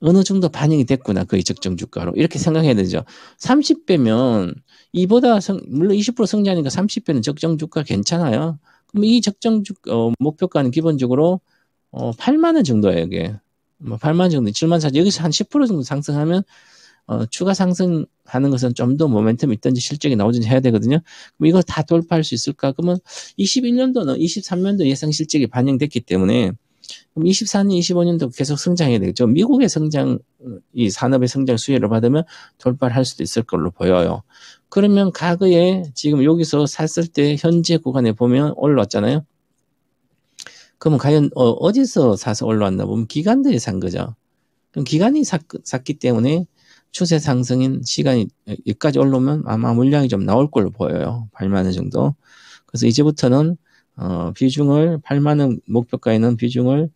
어느 정도 반영이 됐구나. 그 적정 주가로. 이렇게 생각해야 되죠. 30배면 이보다 성, 물론 20% 성장하니까 30배는 적정 주가 괜찮아요. 그럼 이 적정 주, 어, 목표가는 기본적으로 어, 8만 원 정도예요, 이게. 뭐 8만 원 정도, 7만 4 여기서 한 10% 정도 상승하면 어, 추가 상승하는 것은 좀 더 모멘텀이 있든지 실적이 나오든지 해야 되거든요. 그럼 이거다 돌파할 수 있을까? 그러면 21년도는 23년도 예상 실적이 반영됐기 때문에 그럼 24년, 25년도 계속 성장해야 되겠죠. 미국의 성장, 이 산업의 성장 수혜를 받으면 돌파할 수도 있을 걸로 보여요. 그러면 과거에 지금 여기서 샀을 때 현재 구간에 보면 올라왔잖아요 그러면 과연 어, 디서 사서 올라왔나 보면 기관들이 산 거죠. 그럼 기관이 샀, 샀기 때문에 추세 상승인 시간이 여기까지 올라오면 아마 물량이 좀 나올 걸로 보여요. 8만 원 정도. 그래서 이제부터는 어, 비중을 8만원 목표가에 는 비중을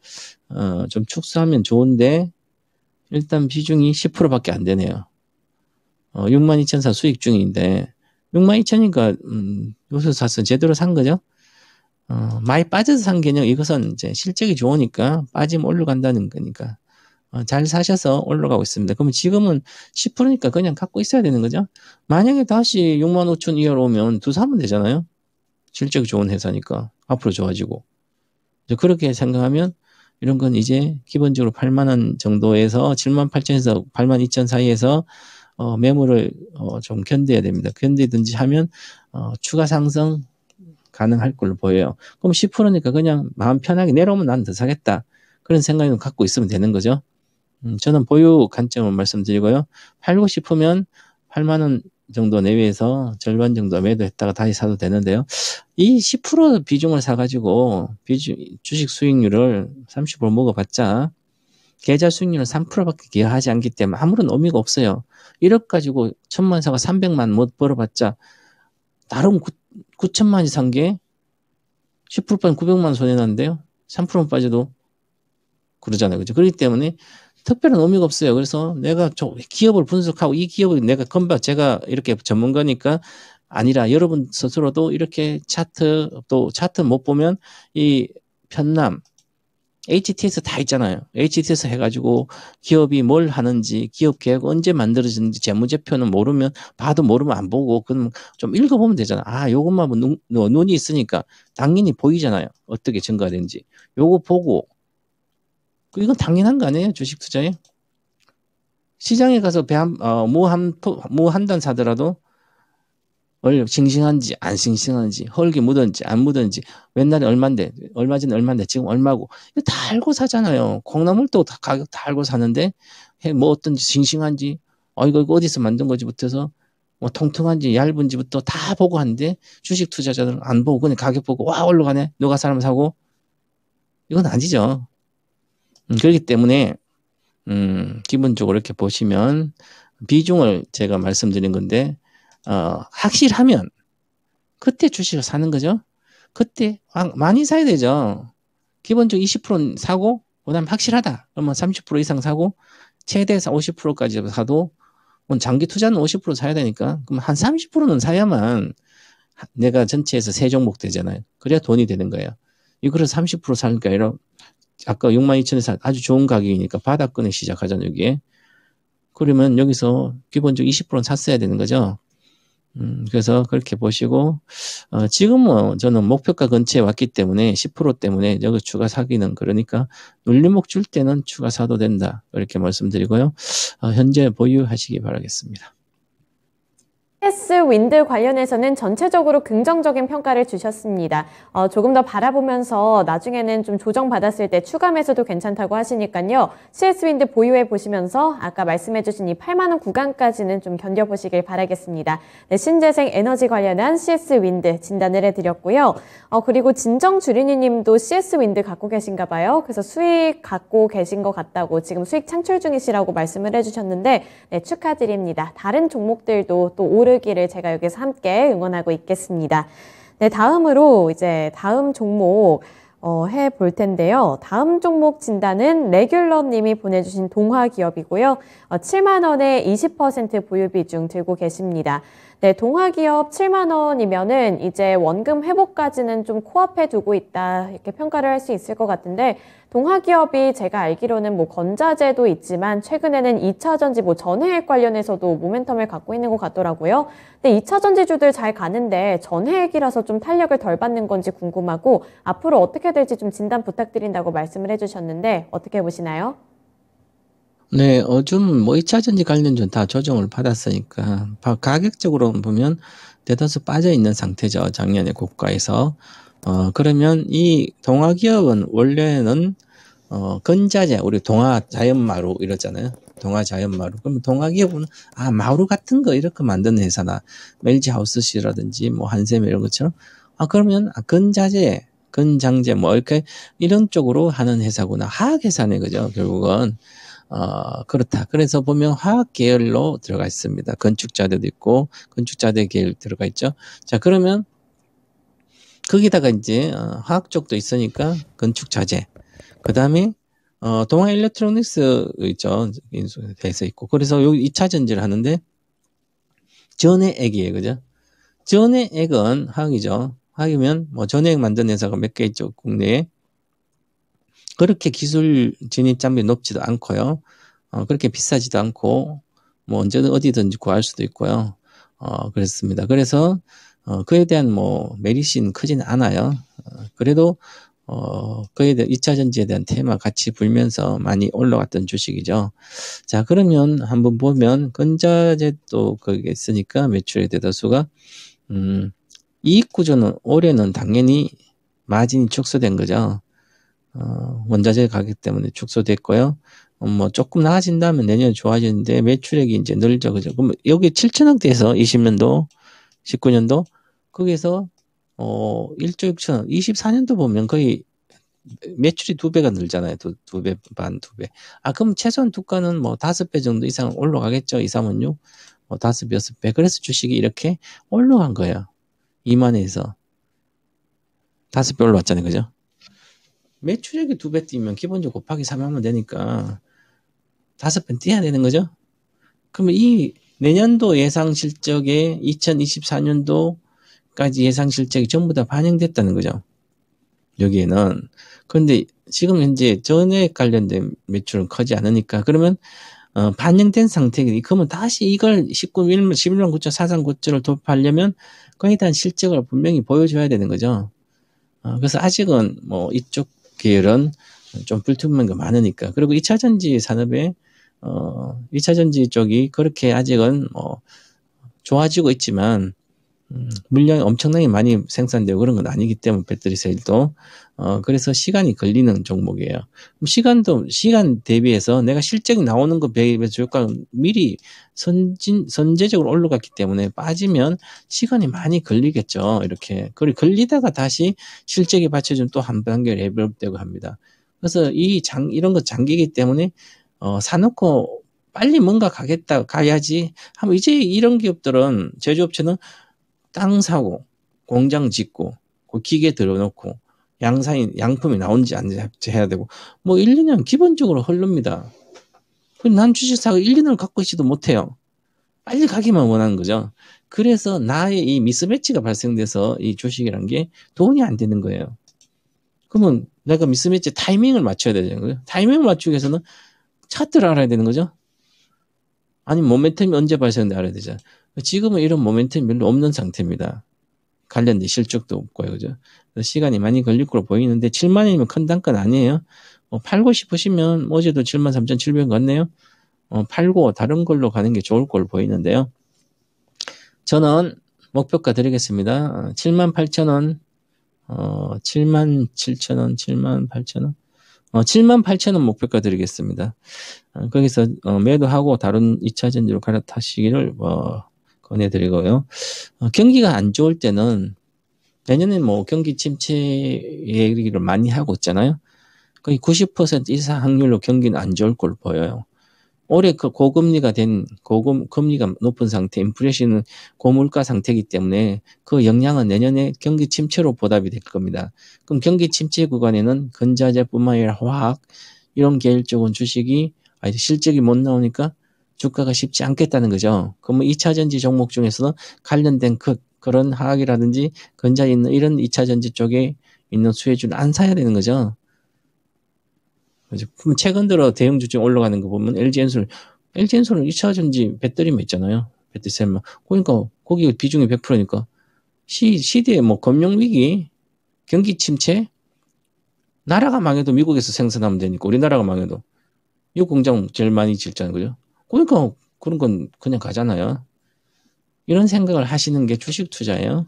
어, 좀 축소하면 좋은데 일단 비중이 10%밖에 안 되네요. 어, 62,000사 수익 중인데 62,000이니까 음, 요새 사서 제대로 산 거죠. 어, 많이 빠져서 산 개념 이것은 이제 실적이 좋으니까 빠지면 올라간다는 거니까 어, 잘 사셔서 올라가고 있습니다. 그럼 지금은 10%니까 그냥 갖고 있어야 되는 거죠. 만약에 다시 6만 5천 이하로 오면 두 사면 되잖아요. 실적 좋은 회사니까 앞으로 좋아지고 그렇게 생각하면 이런 건 이제 기본적으로 8만 원 정도에서 7만 8천에서 8만 2천 사이에서 어, 매물을 어, 좀 견뎌야 됩니다. 견디든지 하면 어, 추가 상승 가능할 걸로 보여요. 그럼 10%니까 그냥 마음 편하게 내려오면 난 더 사겠다. 그런 생각을 갖고 있으면 되는 거죠. 음, 저는 보유 관점을 말씀드리고요. 팔고 싶으면 8만원 정도 내외에서 절반 정도 매도했다가 다시 사도 되는데요. 이 10% 비중을 사가지고 비중, 주식 수익률을 30% 먹어봤자 계좌 수익률은 3%밖에 기여하지 않기 때문에 아무런 의미가 없어요. 1억 가지고 천만 사가 300만 못 벌어봤자 나름 9, 9천만이 산 게 10%빠진 900만 손해난데요. 3%만 빠져도 그러잖아요. 그죠? 그렇기 때문에 특별한 의미가 없어요. 그래서 내가 기업을 분석하고 이 기업을 내가 건반 제가 이렇게 전문가니까 아니라 여러분 스스로도 이렇게 차트 또 차트 못 보면 이 편남 HTS 다 있잖아요. HTS 해가지고 기업이 뭘 하는지, 기업 계획 언제 만들어졌는지 재무제표는 모르면, 봐도 모르면 안 보고, 그럼 좀 읽어보면 되잖아. 아, 요것만 눈, 눈이 있으니까 당연히 보이잖아요. 어떻게 증가되는지. 요거 보고, 이건 당연한 거 아니에요? 주식 투자에? 시장에 가서 배한뭐한뭐한 어, 뭐 뭐 단 사더라도 얼 싱싱한지 안 싱싱한지 헐기 묻었는지 안 묻었는지 옛날에 얼마인데 얼마 전에 얼마인데 지금 얼마고 이거 다 알고 사잖아요. 콩나물도 다 가격 다 알고 사는데 뭐 어떤지 싱싱한지 어 이거, 이거 어디서 만든 거지부터서 뭐 통통한지 얇은지부터 다 보고 하는데 주식 투자자들은 안 보고 그냥 가격 보고 와 올라가네 누가 사람 사고 이건 아니죠. 음, 그렇기 때문에 음, 기본적으로 이렇게 보시면 비중을 제가 말씀드린 건데 어, 확실하면 그때 주식을 사는 거죠. 그때 많이 사야 되죠. 기본적으로 20% 사고 그다음 확실하다. 그러면 30% 이상 사고 최대에서 50%까지 사도 장기 투자는 50% 사야 되니까 그럼 한 30%는 사야만 내가 전체에서 세 종목 되잖아요. 그래야 돈이 되는 거예요. 이거를 30% 사니까 이런 아까 62,000에서 아주 좋은 가격이니까 바닥권에 시작하잖아요, 여기에. 그러면 여기서 기본적으로 20%는 샀어야 되는 거죠. 음, 그래서 그렇게 보시고, 어, 지금 은 뭐 저는 목표가 근처에 왔기 때문에 10% 때문에 여기 추가 사기는 그러니까 눌림목 줄 때는 추가 사도 된다. 이렇게 말씀드리고요. 어, 현재 보유하시기 바라겠습니다. CS 윈드 관련해서는 전체적으로 긍정적인 평가를 주셨습니다. 어, 조금 더 바라보면서 나중에는 좀 조정받았을 때추감매서도 괜찮다고 하시니까요. CS 윈드 보유해 보시면서 아까 말씀해 주신 이 8만원 구간까지는 좀 견뎌보시길 바라겠습니다. 네, 신재생 에너지 관련한 CS 윈드 진단을 해드렸고요. 어, 그리고 진정주린이 님도 CS 윈드 갖고 계신가 봐요. 그래서 수익 갖고 계신 것 같다고 지금 수익 창출 중이시라고 말씀을 해주셨는데 네, 축하드립니다. 다른 종목들도 또 오른 오르기를 제가 여기서 함께 응원하고 있겠습니다. 네, 다음으로 이제 다음 종목 어, 해 볼 텐데요. 다음 종목 진단은 레귤러님이 보내주신 동화기업이고요. 어, 7만 원에 20% 보유 비중 들고 계십니다. 네, 동화기업 7만 원이면은 이제 원금 회복까지는 좀 코앞에 두고 있다 이렇게 평가를 할 수 있을 것 같은데 동화기업이 제가 알기로는 뭐 건자재도 있지만 최근에는 2차전지 뭐 전해액 관련해서도 모멘텀을 갖고 있는 것 같더라고요. 근데 2차전지주들 잘 가는데 전해액이라서 좀 탄력을 덜 받는 건지 궁금하고 앞으로 어떻게 될지 좀 진단 부탁드린다고 말씀을 해주셨는데 어떻게 보시나요? 네, 어, 좀, 뭐, 2차전지 관련주는 다 조정을 받았으니까, 가격적으로 보면 대다수 빠져있는 상태죠. 작년에 고가에서. 어, 그러면 이동화기업은 원래는, 어, 근자재, 우리 동화 자연마루 이러잖아요. 동화 자연마루. 그럼 동화기업은 아, 마루 같은 거 이렇게 만드는 회사나, 멜지 하우스시라든지, 뭐, 한샘 이런 것처럼, 아, 그러면, 아, 근자재, 근장재 뭐, 이렇게, 이런 쪽으로 하는 회사구나. 화학회사네, 그죠? 결국은. 어, 그렇다. 그래서 보면 화학 계열로 들어가 있습니다. 건축자재도 있고 건축자재 계열 들어가 있죠. 자 그러면 거기다가 이제 어, 화학 쪽도 있으니까 건축자재. 그 다음에 어, 동아 일렉트로닉스 있죠. 돼서 있고. 그래서 여기 2차 전지를 하는데, 전해액이에요. 그죠? 전해액은 화학이죠. 화학이면 뭐 전해액 만드는 회사가 몇 개 있죠. 국내에. 그렇게 기술 진입 장벽이 높지도 않고요. 어, 그렇게 비싸지도 않고 뭐 언제든 어디든지 구할 수도 있고요. 어, 그렇습니다. 그래서 어, 그에 대한 뭐 메리신 크진 않아요. 어, 그래도 어, 그에 대한 2차 전지에 대한 테마 같이 불면서 많이 올라갔던 주식이죠. 자, 그러면 한번 보면 근자재 또 거기에 있으니까 매출의 대다수가 음, 이익 구조는 올해는 당연히 마진이 축소된 거죠. 어, 원자재 가격 때문에 축소됐고요. 어, 뭐 조금 나아진다면 내년 좋아지는데 매출액이 이제 늘죠. 그죠? 그럼 여기 7천억대에서 20년도, 19년도 거기에서 어 1조 6천억, 24년도 보면 거의 매출이 두 배가 늘잖아요. 두, 배, 반, 두 배. 아, 그럼 최소한 두가는 뭐 다섯 배 정도 이상 올라가겠죠. 2, 3, 5, 6. 뭐 다섯 배, 여섯 배. 그래서 주식이 이렇게 올라간 거예요. 2만에서. 다섯 배 올라왔잖아요. 그죠? 매출액이 두 배 뛰면 기본적 으로 곱하기 3 하면 되니까 다섯 배 뛰어야 되는 거죠. 그러면 이 내년도 예상 실적에 2024년도까지 예상 실적이 전부 다 반영됐다는 거죠. 여기에는. 그런데 지금 현재 전액 관련된 매출은 커지 않으니까 그러면 어, 반영된 상태이니 그러면 다시 이걸 19, 1만, 11만 9천, 4상 9천을 돌파하려면 거기에 대한 실적을 분명히 보여줘야 되는 거죠. 어, 그래서 아직은 뭐 이쪽 계열은 좀 불투명한 게 많으니까. 그리고 2차 전지 산업에 어 2차 전지 쪽이 그렇게 아직은 뭐 좋아지고 있지만 물량이 엄청나게 많이 생산되고 그런 건 아니기 때문에 배터리 세일도 어 그래서 시간이 걸리는 종목이에요. 시간도 시간 대비해서 내가 실적 이 나오는 거대입해서 주가가 미리 선진 선제적으로 올라갔기 때문에 빠지면 시간이 많이 걸리겠죠. 이렇게 그리고 걸리다가 다시 실적이 받쳐주면 또 한 단계 레벨업되고 합니다. 그래서 이 장 이런 거 장기기 때문에 어 사놓고 빨리 뭔가 가겠다 가야지 하면 이제 이런 기업들은 제조업체는 땅 사고 공장 짓고 그 기계 들어놓고 양산이 양품이 나온지 안 해야 되고 뭐 1, 2년 기본적으로 흘릅니다. 난 주식 사고 1, 2년을 갖고 있지도 못해요. 빨리 가기만 원하는 거죠. 그래서 나의 이 미스매치가 발생돼서 이 주식이란 게 돈이 안 되는 거예요. 그러면 내가 미스매치 타이밍을 맞춰야 되는 거예요. 타이밍을 맞추기 위해서는 차트를 알아야 되는 거죠. 아니 모멘텀이 언제 발생되는지 알아야 되잖아 지금은 이런 모멘텀이 별로 없는 상태입니다. 관련된 실적도 없고요. 그죠? 시간이 많이 걸릴 걸로 보이는데 7만이면 큰 단건 아니에요. 어, 팔고 싶으시면 어제도 7만 3,700원 갔네요. 어, 팔고 다른 걸로 가는 게 좋을 걸로 보이는데요. 저는 목표가 드리겠습니다. 7만 8천원, 어, 7만 7천원, 7만 8천원, 어, 7만 8천원 어, 목표가 드리겠습니다. 어, 거기서 어, 매도하고 다른 2차전지로 갈아타시기를 어, 권해드리고요. 어, 경기가 안 좋을 때는 내년에 뭐 경기 침체 얘기를 많이 하고 있잖아요. 거의 90% 이상 확률로 경기는 안 좋을 걸 보여요. 올해 그 고금리가 된 고금 금리가 높은 상태, 인플레이션은 고물가 상태이기 때문에 그 영향은 내년에 경기 침체로 보답이 될 겁니다. 그럼 경기 침체 구간에는 근자재뿐만 아니라 화학 이런 계열 쪽은 주식이 실적이 못 나오니까 주가가 쉽지 않겠다는 거죠. 그러면 2차전지 종목 중에서는 관련된 그, 그런 화학이라든지 근자에 있는 이런 2차전지 쪽에 있는 수혜주를 안 사야 되는 거죠. 그럼 최근 들어 대형주 중 올라가는 거 보면 LG엔솔, LG엔솔은 2차전지 배터리만 뭐 있잖아요. 배터리셀만. 뭐. 그러니까 거기 비중이 100%니까 시, 시대의 뭐 금융위기, 경기 침체, 나라가 망해도 미국에서 생산하면 되니까 우리나라가 망해도 이 공장 제일 많이 질자는 거죠. 그러니까 그런 건 그냥 가잖아요. 이런 생각을 하시는 게 주식 투자예요.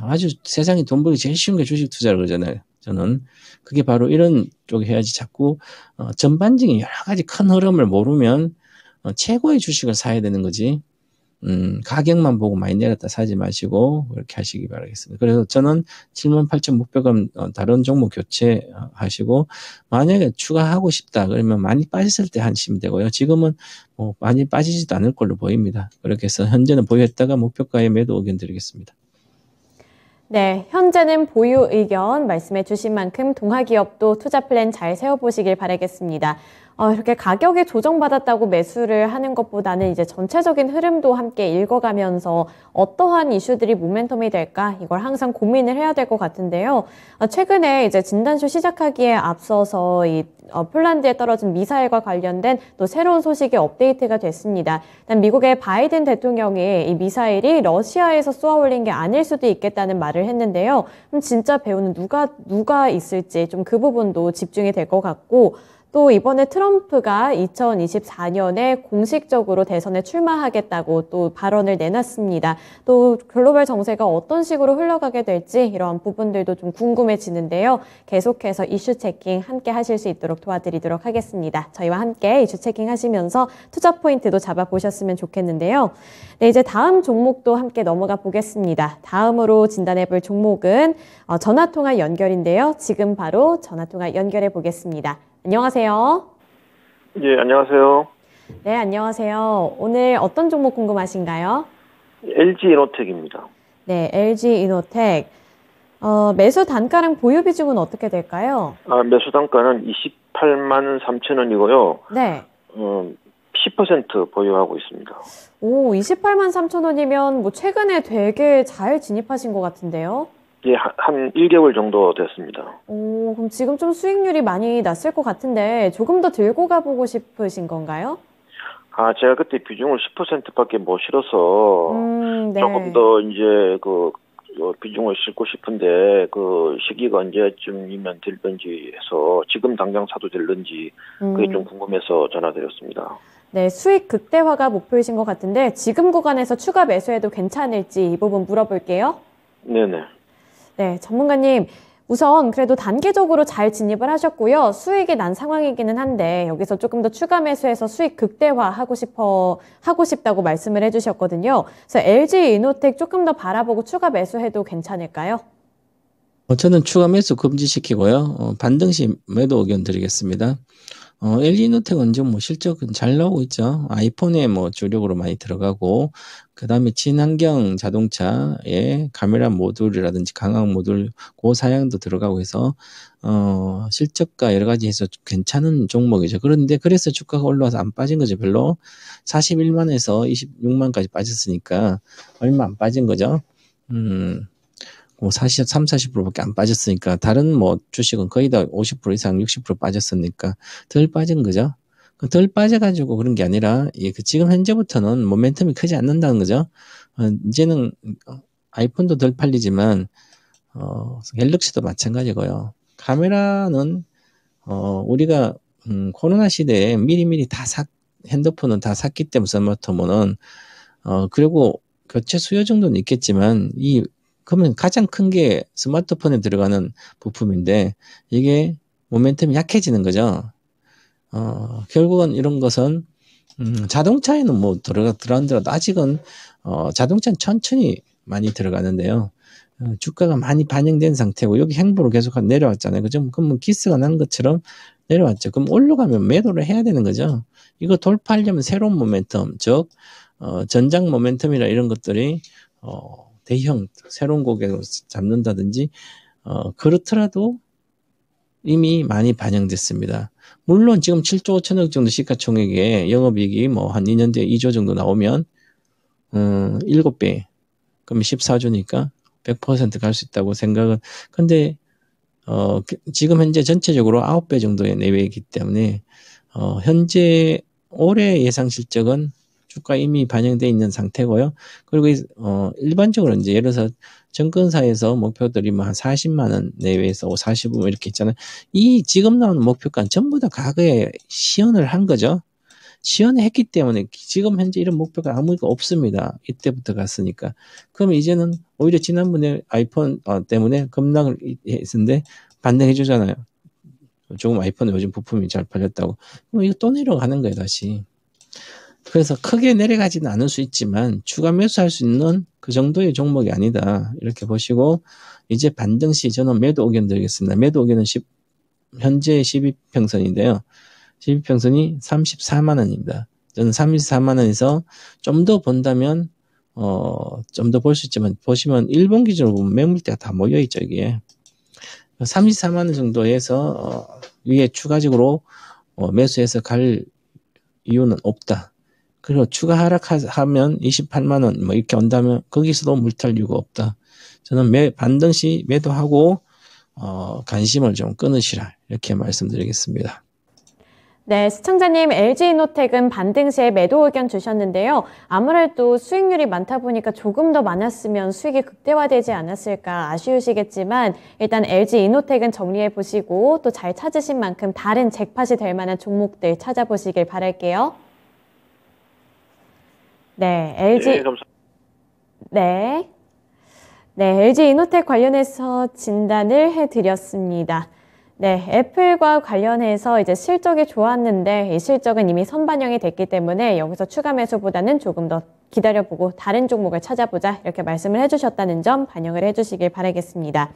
아주 세상에 돈 벌기 제일 쉬운 게 주식 투자를 그러잖아요. 저는 그게 바로 이런 쪽에 해야지 자꾸 어, 전반적인 여러 가지 큰 흐름을 모르면 어, 최고의 주식을 사야 되는 거지. 음, 가격만 보고 많이 내렸다 사지 마시고 그렇게 하시기 바라겠습니다. 그래서 저는 7 8 0 0 0목원 어, 다른 종목 교체하시고 어, 만약에 추가하고 싶다 그러면 많이 빠졌을 때 하시면 되고요. 지금은 뭐 많이 빠지지도 않을 걸로 보입니다. 그렇게 해서 현재는 보유했다가 목표가에 매도 의견 드리겠습니다. 네, 현재는 보유 의견 말씀해 주신 만큼 동화기업도 투자 플랜 잘 세워보시길 바라겠습니다. 어, 이렇게 가격이 조정받았다고 매수를 하는 것보다는 이제 전체적인 흐름도 함께 읽어가면서 어떠한 이슈들이 모멘텀이 될까 이걸 항상 고민을 해야 될 것 같은데요. 어, 최근에 이제 진단쇼 시작하기에 앞서서 이 어, 폴란드에 떨어진 미사일과 관련된 또 새로운 소식이 업데이트가 됐습니다. 일단 미국의 바이든 대통령이 이 미사일이 러시아에서 쏘아올린 게 아닐 수도 있겠다는 말을 했는데요. 그럼 진짜 배우는 누가 누가 있을지 좀 그 부분도 집중이 될 것 같고 또 이번에 트럼프가 2024년에 공식적으로 대선에 출마하겠다고 또 발언을 내놨습니다. 또 글로벌 정세가 어떤 식으로 흘러가게 될지 이런 부분들도 좀 궁금해지는데요. 계속해서 이슈 체킹 함께 하실 수 있도록 도와드리도록 하겠습니다. 저희와 함께 이슈 체킹 하시면서 투자 포인트도 잡아보셨으면 좋겠는데요. 네, 이제 다음 종목도 함께 넘어가 보겠습니다. 다음으로 진단해 볼 종목은 어, 전화통화 연결인데요. 지금 바로 전화통화 연결해 보겠습니다. 안녕하세요. 예, 안녕하세요. 네, 안녕하세요. 오늘 어떤 종목 궁금하신가요? LG 이노텍입니다. 네, LG 이노텍. 어, 매수 단가랑 보유 비중은 어떻게 될까요? 아, 매수 단가는 28만 3천 원이고요. 네. 음, 어, 10% 보유하고 있습니다. 오, 28만 3천 원이면 뭐 최근에 되게 잘 진입하신 것 같은데요? 예, 한 1개월 정도 됐습니다. 오, 그럼 지금 좀 수익률이 많이 났을 것 같은데 조금 더 들고 가보고 싶으신 건가요? 아, 제가 그때 비중을 10%밖에 못 실어서 음, 네. 조금 더 이제 그 어, 비중을 싣고 싶은데 그 시기가 언제쯤이면 될런지 해서 지금 당장 사도 될런지 그게 음. 좀 궁금해서 전화드렸습니다. 네, 수익 극대화가 목표이신 것 같은데 지금 구간에서 추가 매수해도 괜찮을지 이 부분 물어볼게요. 네네. 네, 전문가님. 우선 그래도 단계적으로 잘 진입을 하셨고요. 수익이 난 상황이기는 한데 여기서 조금 더 추가 매수해서 수익 극대화 하고 싶어 하고 싶다고 말씀을 해주셨거든요. 그래서 LG 이노텍 조금 더 바라보고 추가 매수해도 괜찮을까요? 어, 저는 추가 매수 금지시키고요. 어, 반등시 매도 의견 드리겠습니다. 어, 엘리노텍 언제 뭐 실적은 잘 나오고 있죠. 아이폰에 뭐 주력으로 많이 들어가고, 그 다음에 친환경 자동차에 카메라 모듈이라든지 강학 모듈, 고사양도 들어가고 해서, 어, 실적과 여러 가지 해서 괜찮은 종목이죠. 그런데 그래서 주가가 올라와서 안 빠진 거죠. 별로 41만에서 26만까지 빠졌으니까 얼마 안 빠진 거죠. 음. 뭐 40, 3, 40%밖에 안 빠졌으니까 다른 뭐 주식은 거의 다 50% 이상 60% 빠졌으니까 덜 빠진 거죠. 그 덜 빠져가지고 그런 게 아니라 예, 그 지금 현재부터는 모멘텀이 크지 않는다는 거죠. 어, 이제는 아이폰도 덜 팔리지만 어, 갤럭시도 마찬가지고요. 카메라는 어, 우리가 음, 코로나 시대에 미리미리 다 샀, 핸드폰은 다 샀기 때문에 스마트폰은 어, 그리고 교체 수요 정도는 있겠지만 이 그러면 가장 큰 게 스마트폰에 들어가는 부품인데 이게 모멘텀이 약해지는 거죠. 어, 결국은 이런 것은 음, 자동차에는 뭐 들어가 들어간더라도 아직은 어, 자동차는 천천히 많이 들어가는데요. 어, 주가가 많이 반영된 상태고 여기 행보로 계속 내려왔잖아요. 그죠? 그럼 뭐 기스가 난 것처럼 내려왔죠. 그럼 올라가면 매도를 해야 되는 거죠. 이거 돌파하려면 새로운 모멘텀, 즉 어, 전장 모멘텀이나 이런 것들이 어, 대형 새로운 고객을 잡는다든지 어, 그렇더라도 이미 많이 반영됐습니다. 물론 지금 7조 5천억 정도 시가총액에 영업이익이 뭐 한 2년 뒤에 2조 정도 나오면 음, 어, 7배 그럼 14조니까 100%갈 수 있다고 생각은 근데 어, 그 지금 현재 전체적으로 9배 정도의 내외이기 때문에 어, 현재 올해 예상 실적은 수가 이미 반영돼 있는 상태고요. 그리고 어, 일반적으로 이제 예를 들어서 정권사에서 목표들이 뭐한 40만 원 내외에서 45만 뭐 이렇게 있잖아요. 이 지금 나오는 목표가 전부 다 과거에 시연을 한 거죠. 시연했기 을 때문에 지금 현재 이런 목표가 아무리가 없습니다. 이때부터 갔으니까. 그럼 이제는 오히려 지난번에 아이폰 어, 때문에 급락을 했는데 반등해 주잖아요. 조금 아이폰은 요즘 부품이 잘 팔렸다고. 그럼 이거 또 내려가는 거예요, 다시. 그래서 크게 내려가지는 않을 수 있지만 추가 매수할 수 있는 그 정도의 종목이 아니다. 이렇게 보시고 이제 반등 시 저는 매도 의견 드리겠습니다. 매도 의견은 10, 현재 12평선인데요. 12평선이 34만원입니다. 저는 34만원에서 좀 더 본다면 어, 좀 더 볼 수 있지만 보시면 일본 기준으로 보면 매물대가 다 모여있죠, 여기 34만원 정도에서 어, 위에 추가적으로 어, 매수해서 갈 이유는 없다. 그리고 추가 하락하면 28만 원 뭐 이렇게 온다면 거기서도 물탈 이유가 없다. 저는 매 반드시 매도하고 어, 관심을 좀 끊으시라 이렇게 말씀드리겠습니다. 네, 시청자님 LG이노텍은 반등 시에 매도 의견 주셨는데요. 아무래도 수익률이 많다 보니까 조금 더 많았으면 수익이 극대화되지 않았을까 아쉬우시겠지만 일단 LG이노텍은 정리해 보시고 또 잘 찾으신 만큼 다른 잭팟이 될 만한 종목들 찾아보시길 바랄게요. 네, LG. 네, 감사합니다. 네. 네, LG 이노텍 관련해서 진단을 해드렸습니다. 네, 애플과 관련해서 이제 실적이 좋았는데 이 실적은 이미 선반영이 됐기 때문에 여기서 추가 매수보다는 조금 더 기다려보고 다른 종목을 찾아보자 이렇게 말씀을 해주셨다는 점 반영을 해주시길 바라겠습니다.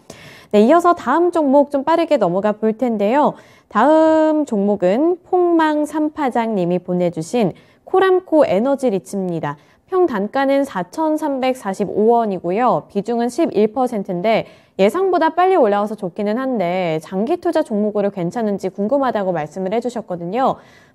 네, 이어서 다음 종목 좀 빠르게 넘어가 볼 텐데요. 다음 종목은 폭망 삼파장님이 보내주신 코람코 에너지 리치입니다. 평 단가는 4,345원이고요. 비중은 11%인데 예상보다 빨리 올라와서 좋기는 한데 장기 투자 종목으로 괜찮은지 궁금하다고 말씀을 해주셨거든요.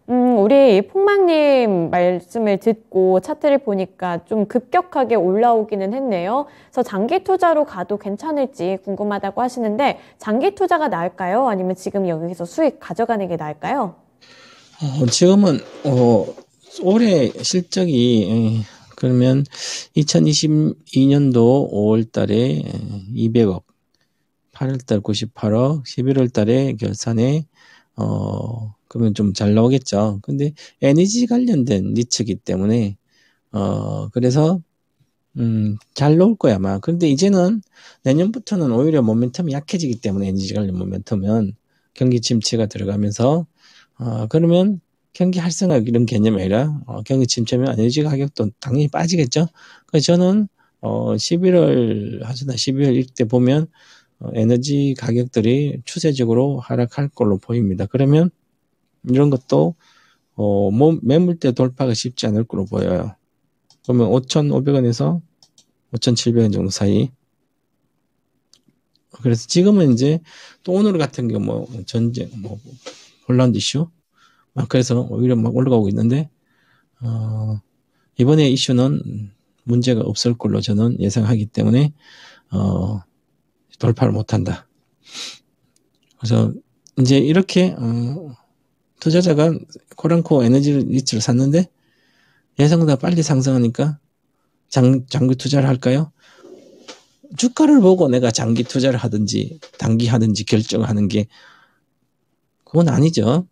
음, 우리 폭망님 말씀을 듣고 차트를 보니까 좀 급격하게 올라오기는 했네요. 그래서 장기 투자로 가도 괜찮을지 궁금하다고 하시는데 장기 투자가 나을까요? 아니면 지금 여기서 수익 가져가는 게 나을까요? 어, 지금은 어, 올해 실적이 예, 그러면 2022년도 5월 달에 200억, 예, 8월 달 98억, 11월 달에 결산에 어 그러면 좀 잘 나오겠죠. 근데 에너지 관련된 니츠기 때문에 어 그래서 음, 잘 나올 거야, 아마. 그런데 이제는 내년부터는 오히려 모멘텀이 약해지기 때문에 에너지 관련 모멘텀은 경기 침체가 들어가면서, 어, 그러면 경기 활성화 이런 개념이 아니라 어, 경기 침체면 에너지 가격도 당연히 빠지겠죠. 그래서 저는 어, 11월 하시나 12월 일때 보면 어, 에너지 가격들이 추세적으로 하락할 걸로 보입니다. 그러면 이런 것도 어, 매물대 돌파가 쉽지 않을 걸로 보여요. 그러면 5,500원에서 5,700원 정도 사이. 그래서 지금은 이제 또 오늘 같은 경우 뭐 전쟁, 뭐, 뭐 폴란드 이슈 아, 그래서 오히려 막 올라가고 있는데 어, 이번에 이슈는 문제가 없을 걸로 저는 예상하기 때문에 어, 돌파를 못한다. 그래서 이제 이렇게 어, 투자자가 코란코 에너지 리츠를 샀는데 예상보다 빨리 상승하니까 장, 장기 투자를 할까요? 주가를 보고 내가 장기 투자를 하든지 단기 하든지 결정하는 게 그건 아니죠.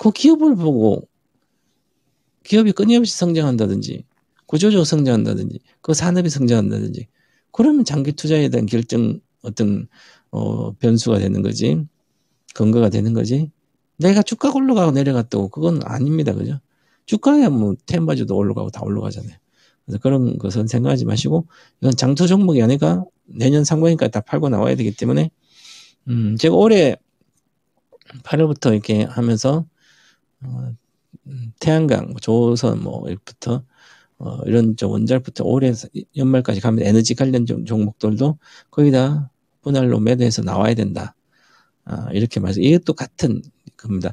그 기업을 보고 기업이 끊임없이 성장한다든지 구조적으로 성장한다든지 그 산업이 성장한다든지 그러면 장기 투자에 대한 결정 어떤 어 변수가 되는 거지 근거가 되는 거지 내가 주가 올라가고 내려갔다고 그건 아닙니다 그죠 주가에뭐템바지도 올라가고 다 올라가잖아요 그래서 그런 것은 생각하지 마시고 이건 장투 종목이 아니까 내년 상반기까지 다 팔고 나와야 되기 때문에 음 제가 올해 8월부터 이렇게 하면서 어, 음, 태양광, 뭐 조선 뭐 일부터 어, 이런 저 원자부터 올해 연말까지 가면 에너지 관련 종목들도 거의다 분할로 매도해서 나와야 된다. 아, 이렇게 말해서 이것도 같은 겁니다.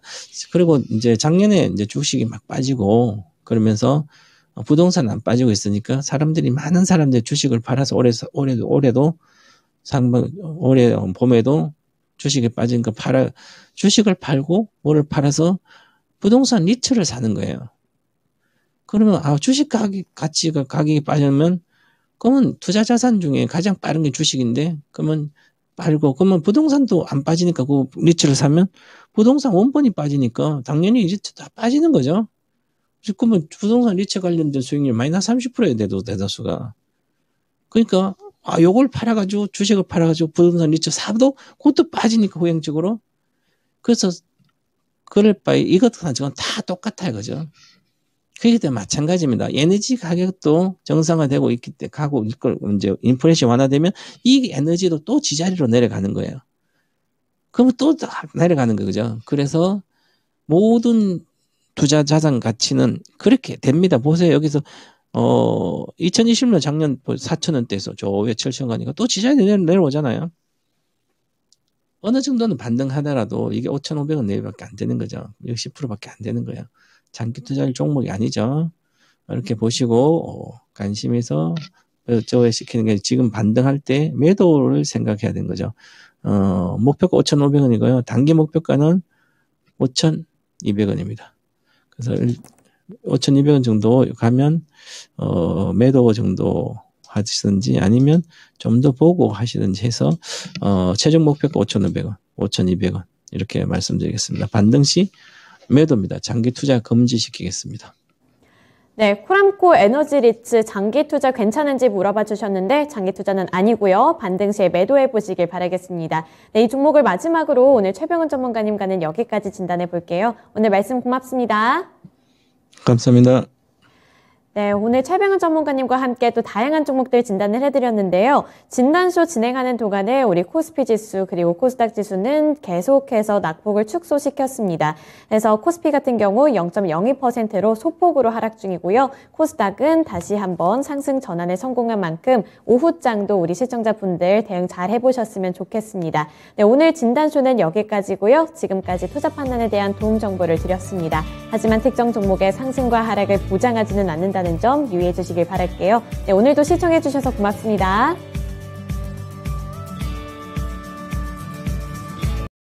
그리고 이제 작년에 이제 주식이 막 빠지고 그러면서 어, 부동산 안 빠지고 있으니까 사람들이 많은 사람들이 주식을 팔아서 올해 올해도 올해도 상반 올해 봄에도 주식이 빠진 거 팔아 주식을 팔고 뭐를 팔아서 부동산 리츠를 사는 거예요. 그러면 아 주식 가격 가치가 그 가격이 빠지면 그러면 투자 자산 중에 가장 빠른 게 주식인데 그러면 빠르고 그러면 부동산도 안 빠지니까 그 리츠를 사면 부동산 원본이 빠지니까 당연히 이제 다 빠지는 거죠. 그러면 부동산 리츠 관련된 수익률 마이너스 30%에 대도 대다수가. 그러니까 아 요걸 팔아가지고 주식을 팔아가지고 부동산 리츠 사도 그것도 빠지니까 호행적으로. 그래서 그럴 바에 이것도 저건 다 똑같아요. 그죠? 그게 마찬가지입니다. 에너지 가격도 정상화되고 있기 때 가고 이걸 이제 인플레이션 완화되면 이 에너지도 또 지자리로 내려가는 거예요. 그러면 또 내려가는 거죠. 그래서 모든 투자 자산 가치는 그렇게 됩니다. 보세요. 여기서 어 2020년 작년 4천 뭐 원대에서 저왜 7천 원가니까 또 지자리 내려오잖아요. 어느 정도는 반등하더라도 이게 5,500원 내외밖에 안 되는 거죠. 60%밖에 안 되는 거예요. 장기 투자율 종목이 아니죠. 이렇게 보시고 어, 관심에서 저에 시키는 게 지금 반등할 때 매도를 생각해야 되는 거죠. 어, 목표가 5,500원이고요. 단기 목표가는 5,200원입니다. 그래서 5,200원 정도 가면 어, 매도 정도 하시든지 아니면 좀 더 보고 하시든지 해서 어, 최종 목표가 5,500원, 5,200원 이렇게 말씀드리겠습니다. 반등 시 매도입니다. 장기 투자 금지시키겠습니다. 네, 코람코 에너지 리츠 장기 투자 괜찮은지 물어봐 주셨는데 장기 투자는 아니고요. 반등 시에 매도해 보시길 바라겠습니다. 네, 이 종목을 마지막으로 오늘 최병훈 전문가님과는 여기까지 진단해 볼게요. 오늘 말씀 고맙습니다. 감사합니다. 네, 오늘 최병은 전문가님과 함께 또 다양한 종목들 진단을 해드렸는데요. 진단쇼 진행하는 동안에 우리 코스피 지수 그리고 코스닥 지수는 계속해서 낙폭을 축소시켰습니다. 그래서 코스피 같은 경우 0.02%로 소폭으로 하락 중이고요. 코스닥은 다시 한번 상승 전환에 성공한 만큼 오후장도 우리 시청자분들 대응 잘 해보셨으면 좋겠습니다. 네, 오늘 진단쇼는 여기까지고요. 지금까지 투자 판단에 대한 도움 정보를 드렸습니다. 하지만 특정 종목의 상승과 하락을 보장하지는 않는다는 있다는 점 유의해 주시길 바랄게요. 네, 오늘도 시청해 주셔서 고맙습니다.